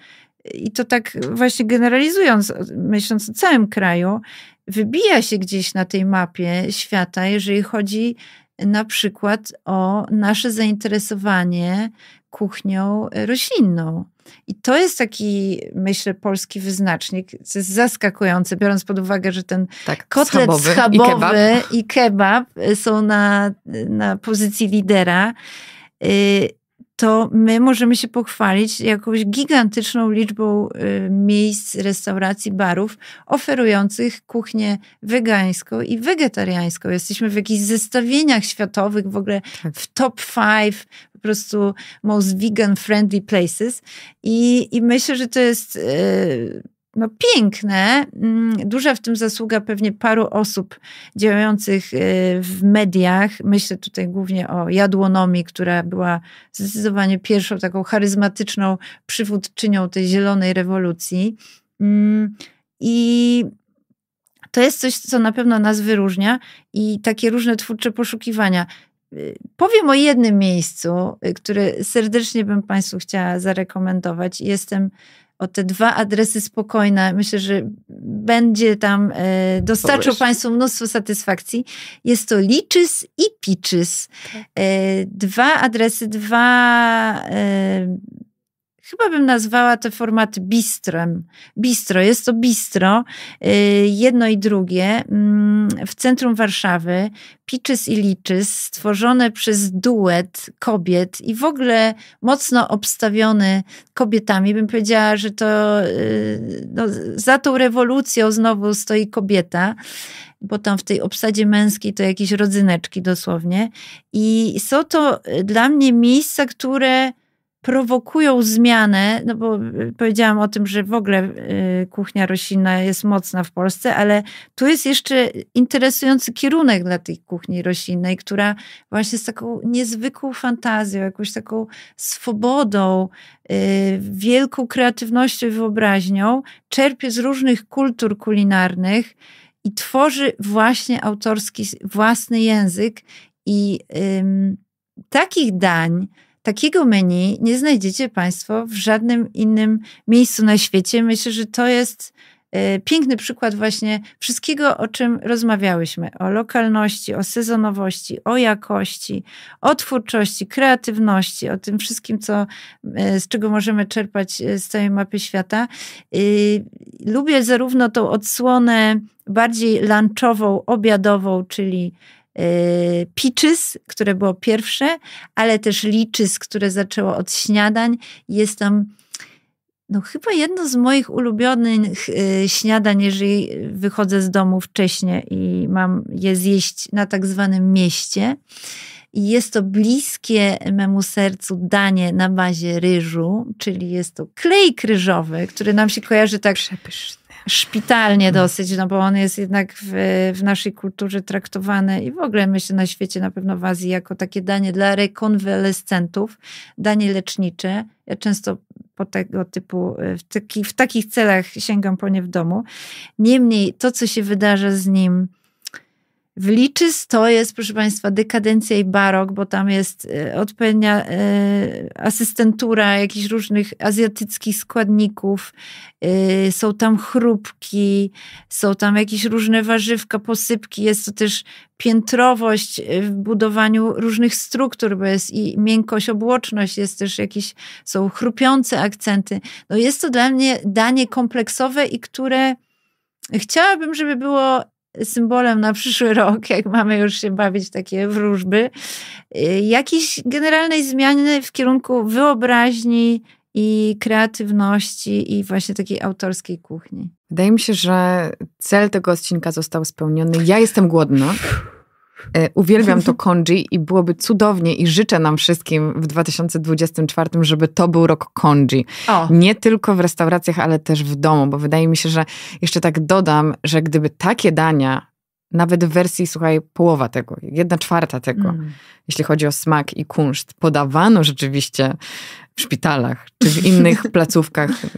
i to tak właśnie generalizując, myśląc o całym kraju, wybija się gdzieś na tej mapie świata, jeżeli chodzi na przykład o nasze zainteresowanie kuchnią roślinną. I to jest taki, myślę, polski wyznacznik, co jest zaskakujące, biorąc pod uwagę, że ten tak, kotlet schabowy, schabowy i, kebab. i kebab, są na, na pozycji lidera. Y, to my możemy się pochwalić jakąś gigantyczną liczbą y, miejsc, restauracji, barów oferujących kuchnię wegańską i wegetariańską. Jesteśmy w jakichś zestawieniach światowych, w ogóle tak. w top five po prostu most vegan friendly places i, i myślę, że to jest... Yy, no, piękne. Mm, duża w tym zasługa pewnie paru osób działających y, w mediach. Myślę tutaj głównie o Jadłonomii, która była zdecydowanie pierwszą taką charyzmatyczną przywódczynią tej zielonej rewolucji. Mm, I to jest coś, co na pewno nas wyróżnia i takie różne twórcze poszukiwania. Y, powiem o jednym miejscu, y, które serdecznie bym Państwu chciała zarekomendować. Jestem o te dwa adresy spokojne, myślę, że będzie tam, e, dostarczył Państwu mnóstwo satysfakcji. Jest to Liczys i Piczys. Tak. E, dwa adresy, dwa e, Chyba bym nazwała te formaty bistrem. Bistro, jest to bistro, y, jedno i drugie, mm, w centrum Warszawy, Piczys i Liczys, stworzone przez duet kobiet i w ogóle mocno obstawiony kobietami. Bym powiedziała, że to y, no, za tą rewolucją znowu stoi kobieta bo tam w tej obsadzie męskiej to jakieś rodzyneczki dosłownie. I są to y, dla mnie miejsca, które prowokują zmianę, no bo y, powiedziałam o tym, że w ogóle y, kuchnia roślinna jest mocna w Polsce, ale tu jest jeszcze interesujący kierunek dla tej kuchni roślinnej, która właśnie z taką niezwykłą fantazją, jakąś taką swobodą, y, wielką kreatywnością i wyobraźnią czerpie z różnych kultur kulinarnych i tworzy właśnie autorski, własny język i ym, takich dań, Takiego menu nie znajdziecie Państwo w żadnym innym miejscu na świecie. Myślę, że to jest e, piękny przykład właśnie wszystkiego, o czym rozmawiałyśmy: o lokalności, o sezonowości, o jakości, o twórczości, kreatywności, o tym wszystkim, co, e, z czego możemy czerpać e, z całej mapy świata. Lubię zarówno tą odsłonę bardziej lunchową, obiadową, czyli Y, peaches, które było pierwsze, ale też Liczys, które zaczęło od śniadań. Jest tam no, chyba jedno z moich ulubionych y, śniadań, jeżeli wychodzę z domu wcześniej i mam je zjeść na tak zwanym mieście. I jest to bliskie memu sercu danie na bazie ryżu, czyli jest to klej ryżowy, który nam się kojarzy tak. Przepyszny szpitalnie dosyć, no bo on jest jednak w, w naszej kulturze traktowany i w ogóle myślę na świecie, na pewno w Azji, jako takie danie dla rekonwalescentów, danie lecznicze. Ja często po tego typu, y, w, taki, w takich celach sięgam po nie w domu. Niemniej to, co się wydarza z nim, w Liczys to jest, proszę Państwa, dekadencja i barok, bo tam jest y, odpowiednia y, asystentura jakichś różnych azjatyckich składników, y, są tam chrupki, są tam jakieś różne warzywka, posypki, jest to też piętrowość w budowaniu różnych struktur, bo jest i miękkość, obłoczność, jest też jakieś, są chrupiące akcenty. No jest to dla mnie danie kompleksowe i które chciałabym, żeby było symbolem na przyszły rok, jak mamy już się bawić takie wróżby, y, jakiejś generalnej zmiany w kierunku wyobraźni i kreatywności i właśnie takiej autorskiej kuchni. Wydaje mi się, że cel tego odcinka został spełniony. Ja jestem głodna. E, uwielbiam to Konji i byłoby cudownie i życzę nam wszystkim w 2024, żeby to był rok Konji. Nie tylko w restauracjach, ale też w domu, bo wydaje mi się, że jeszcze tak dodam, że gdyby takie dania nawet w wersji, słuchaj, połowa tego, jedna czwarta tego, mm. jeśli chodzi o smak i kunszt, podawano rzeczywiście w szpitalach czy w innych (laughs) placówkach e,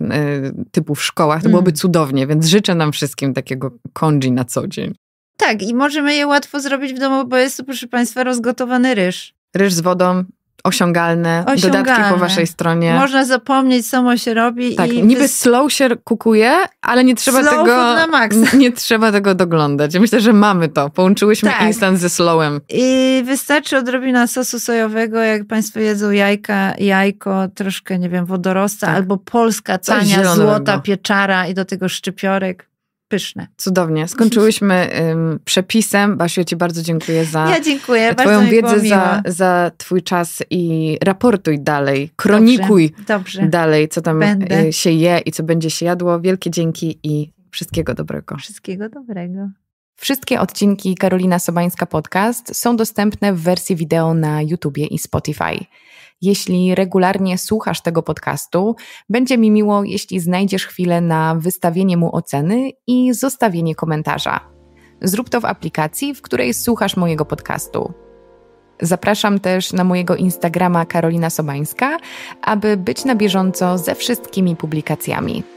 typu w szkołach, to byłoby mm. cudownie, więc życzę nam wszystkim takiego konji na co dzień. Tak, i możemy je łatwo zrobić w domu, bo jest, proszę Państwa, rozgotowany ryż. Ryż z wodą, osiągalne, osiągalne. dodatki po waszej stronie. Można zapomnieć, samo się robi. Tak, i niby wys... slow się kukuje, ale nie trzeba slow tego. Na (laughs) Nie trzeba tego doglądać. Myślę, że mamy to. Połączyłyśmy tak. instant ze slowem. I wystarczy odrobina sosu sojowego, jak Państwo jedzą jajka, jajko, troszkę, nie wiem, wodorosta, tak. albo polska tania, złota pieczara i do tego szczypiorek pyszne. Cudownie. Skończyłyśmy um, przepisem. Basiu, ja ci bardzo dziękuję za ja dziękuję, twoją wiedzę, za, za twój czas i raportuj dalej, kronikuj dobrze, dobrze. dalej, co tam y, Będę. się je i co będzie się jadło. Wielkie dzięki i wszystkiego dobrego. Wszystkiego dobrego. Wszystkie odcinki Karolina Sobańska Podcast są dostępne w wersji wideo na YouTubie i Spotify. Jeśli regularnie słuchasz tego podcastu, będzie mi miło, jeśli znajdziesz chwilę na wystawienie mu oceny i zostawienie komentarza. Zrób to w aplikacji, w której słuchasz mojego podcastu. Zapraszam też na mojego Instagrama Karolina Sobańska, aby być na bieżąco ze wszystkimi publikacjami.